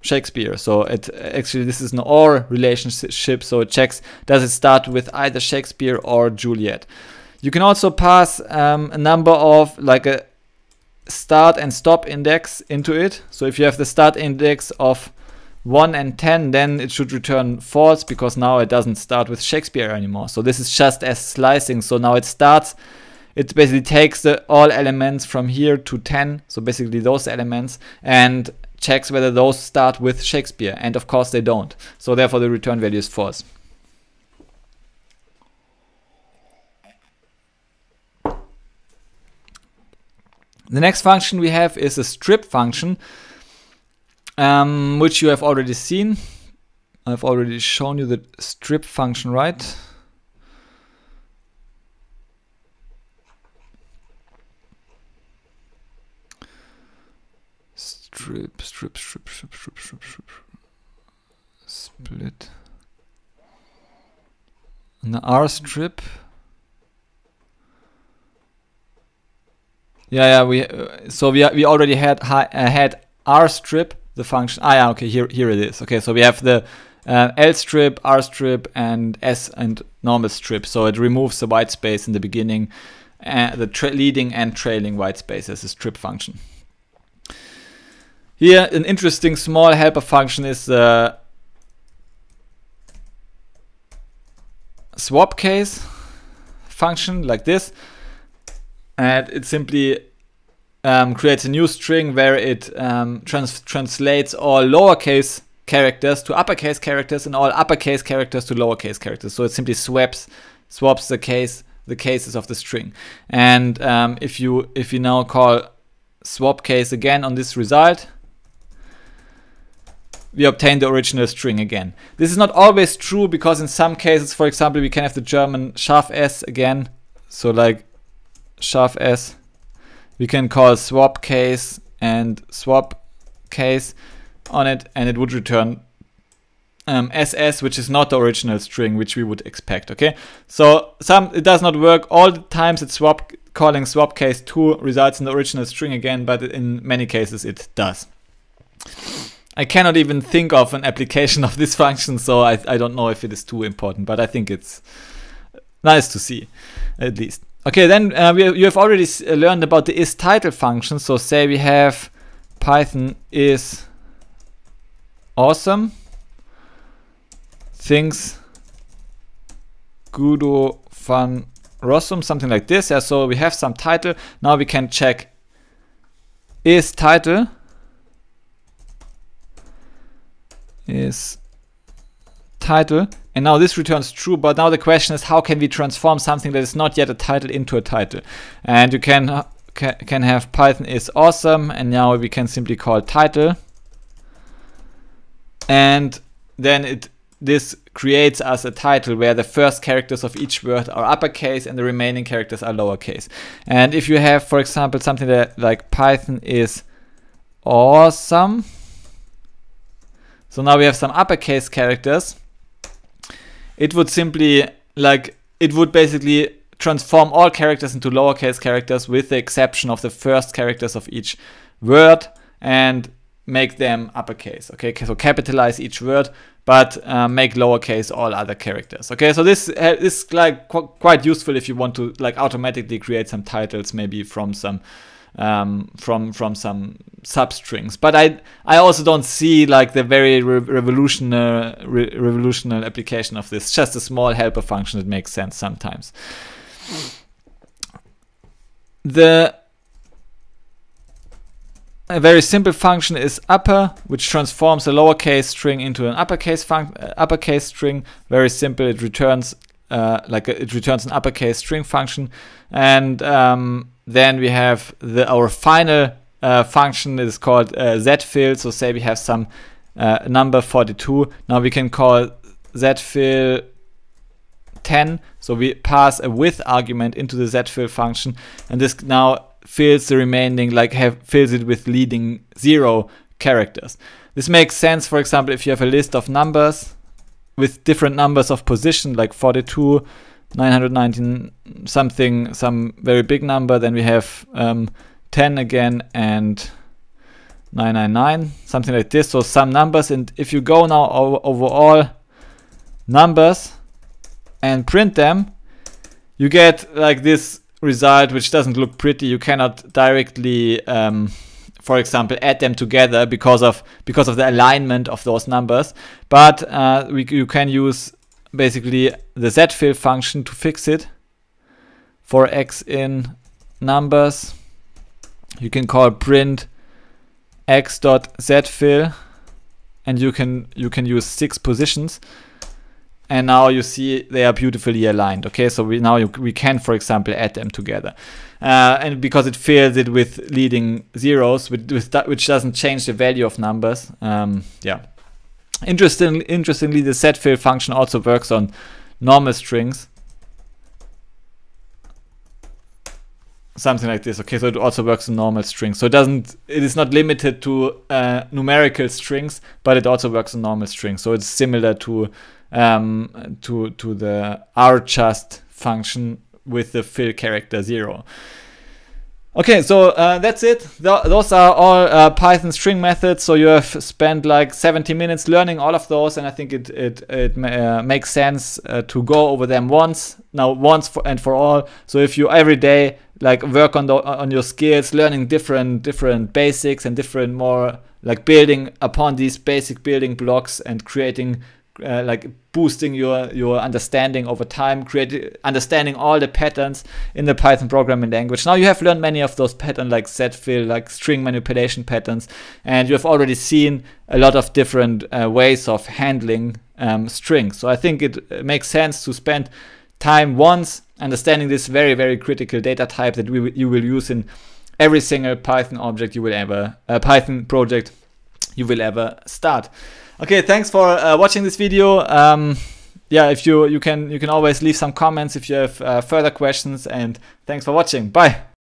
Shakespeare. So it actually this is an or relationship. So it checks does it start with either Shakespeare or Juliet. You can also pass um, a number of like a start and stop index into it. So if you have the start index of 1 and 10, then it should return false because now it doesn't start with Shakespeare anymore. So this is just as slicing. So now it starts, it basically takes the, all elements from here to 10, so basically those elements, and checks whether those start with Shakespeare. And of course they don't. So therefore the return value is false. The next function we have is a strip function um, which you have already seen. I've already shown you the strip function, right? Strip, strip, strip, strip, strip, strip, strip. Split. An R strip. Yeah, yeah. We uh, so we we already had hi, uh, had R strip the function. Ah, yeah, okay, here, here it is. Okay, so we have the uh, L strip, R strip, and S and normal strip. So it removes the white space in the beginning, uh, the leading and trailing white space as a strip function. Here, an interesting small helper function is the swap case function like this. And it simply um, creates a new string where it um, trans translates all lowercase characters to uppercase characters and all uppercase characters to lowercase characters. So it simply swaps swaps the case the cases of the string. And um, if you if you now call swap case again on this result, we obtain the original string again. This is not always true because in some cases, for example, we can have the German scharf s again. So like scharf s we can call swap case and swap case on it and it would return um, SS, which is not the original string, which we would expect, okay? So some it does not work. All the times it's swap calling swap case 2 results in the original string again, but in many cases it does. I cannot even think of an application of this function, so I, I don't know if it is too important, but I think it's nice to see, at least. Okay, then uh, we, you have already uh, learned about the is title function. So say we have Python is awesome things gudo fun rossum, something like this. Yeah, so we have some title. Now we can check is title is title and now this returns true, but now the question is how can we transform something that is not yet a title into a title? And you can, can have Python is awesome, and now we can simply call title. And then it this creates us a title where the first characters of each word are uppercase and the remaining characters are lowercase. And if you have, for example, something that like Python is awesome, so now we have some uppercase characters it would simply like it would basically transform all characters into lowercase characters with the exception of the first characters of each word and make them uppercase. Okay, so capitalize each word, but uh, make lowercase all other characters. Okay, so this uh, is like qu- quite useful if you want to like automatically create some titles maybe from some um, from from some substrings. But I I also don't see like the very re- revolutionary re- revolutionary application of this. Just a small helper function that makes sense sometimes. The a very simple function is upper, which transforms a lowercase string into an uppercase func- uh, uppercase string. Very simple. It returns uh, like a, it returns an uppercase string function, and um, then we have the, our final uh, function is called uh, zfill. So say we have some uh, number 42. Now we can call zfill 10. So we pass a with argument into the zfill function, and this now fills the remaining, like have, fills it with leading zero characters. This makes sense, for example, if you have a list of numbers with different numbers of position, like 42, 919 something, some very big number. Then we have um, 10 again and 999, something like this. So some numbers. And if you go now over, all numbers and print them, you get like this result, which doesn't look pretty. You cannot directly, um, for example, add them together because of because of the alignment of those numbers. But uh, we, you can use basically the zfill function to fix it for x in numbers. You can call print x dot zfill and you can you can use six positions and now you see they are beautifully aligned okay so we now you, we can for example add them together uh, and because it fills it with leading zeros with, with that, which doesn't change the value of numbers um, yeah Interesting, interestingly, the setFill function also works on normal strings. Something like this. Okay, so it also works on normal strings. So it doesn't, it is not limited to uh, numerical strings, but it also works on normal strings. So it's similar to um, to to the rjust function with the fill character zero. Okay, so uh, that's it. Th those are all uh, Python string methods. So you have spent like 70 minutes learning all of those, and I think it it it uh, makes sense uh, to go over them once now, once for, and for all. So if you every day like work on the, on your skills, learning different different basics and different more like building upon these basic building blocks and creating uh, like boosting your your understanding over time, creating understanding all the patterns in the Python programming language. Now you have learned many of those patterns, like set fill, like string manipulation patterns, and you have already seen a lot of different uh, ways of handling um, strings. So I think it makes sense to spend time once understanding this very very critical data type that we, you will use in every single Python object you will ever uh, Python project you will ever start. Okay, thanks for uh, watching this video. Um, yeah, if you you can you can always leave some comments if you have uh, further questions. And thanks for watching. Bye.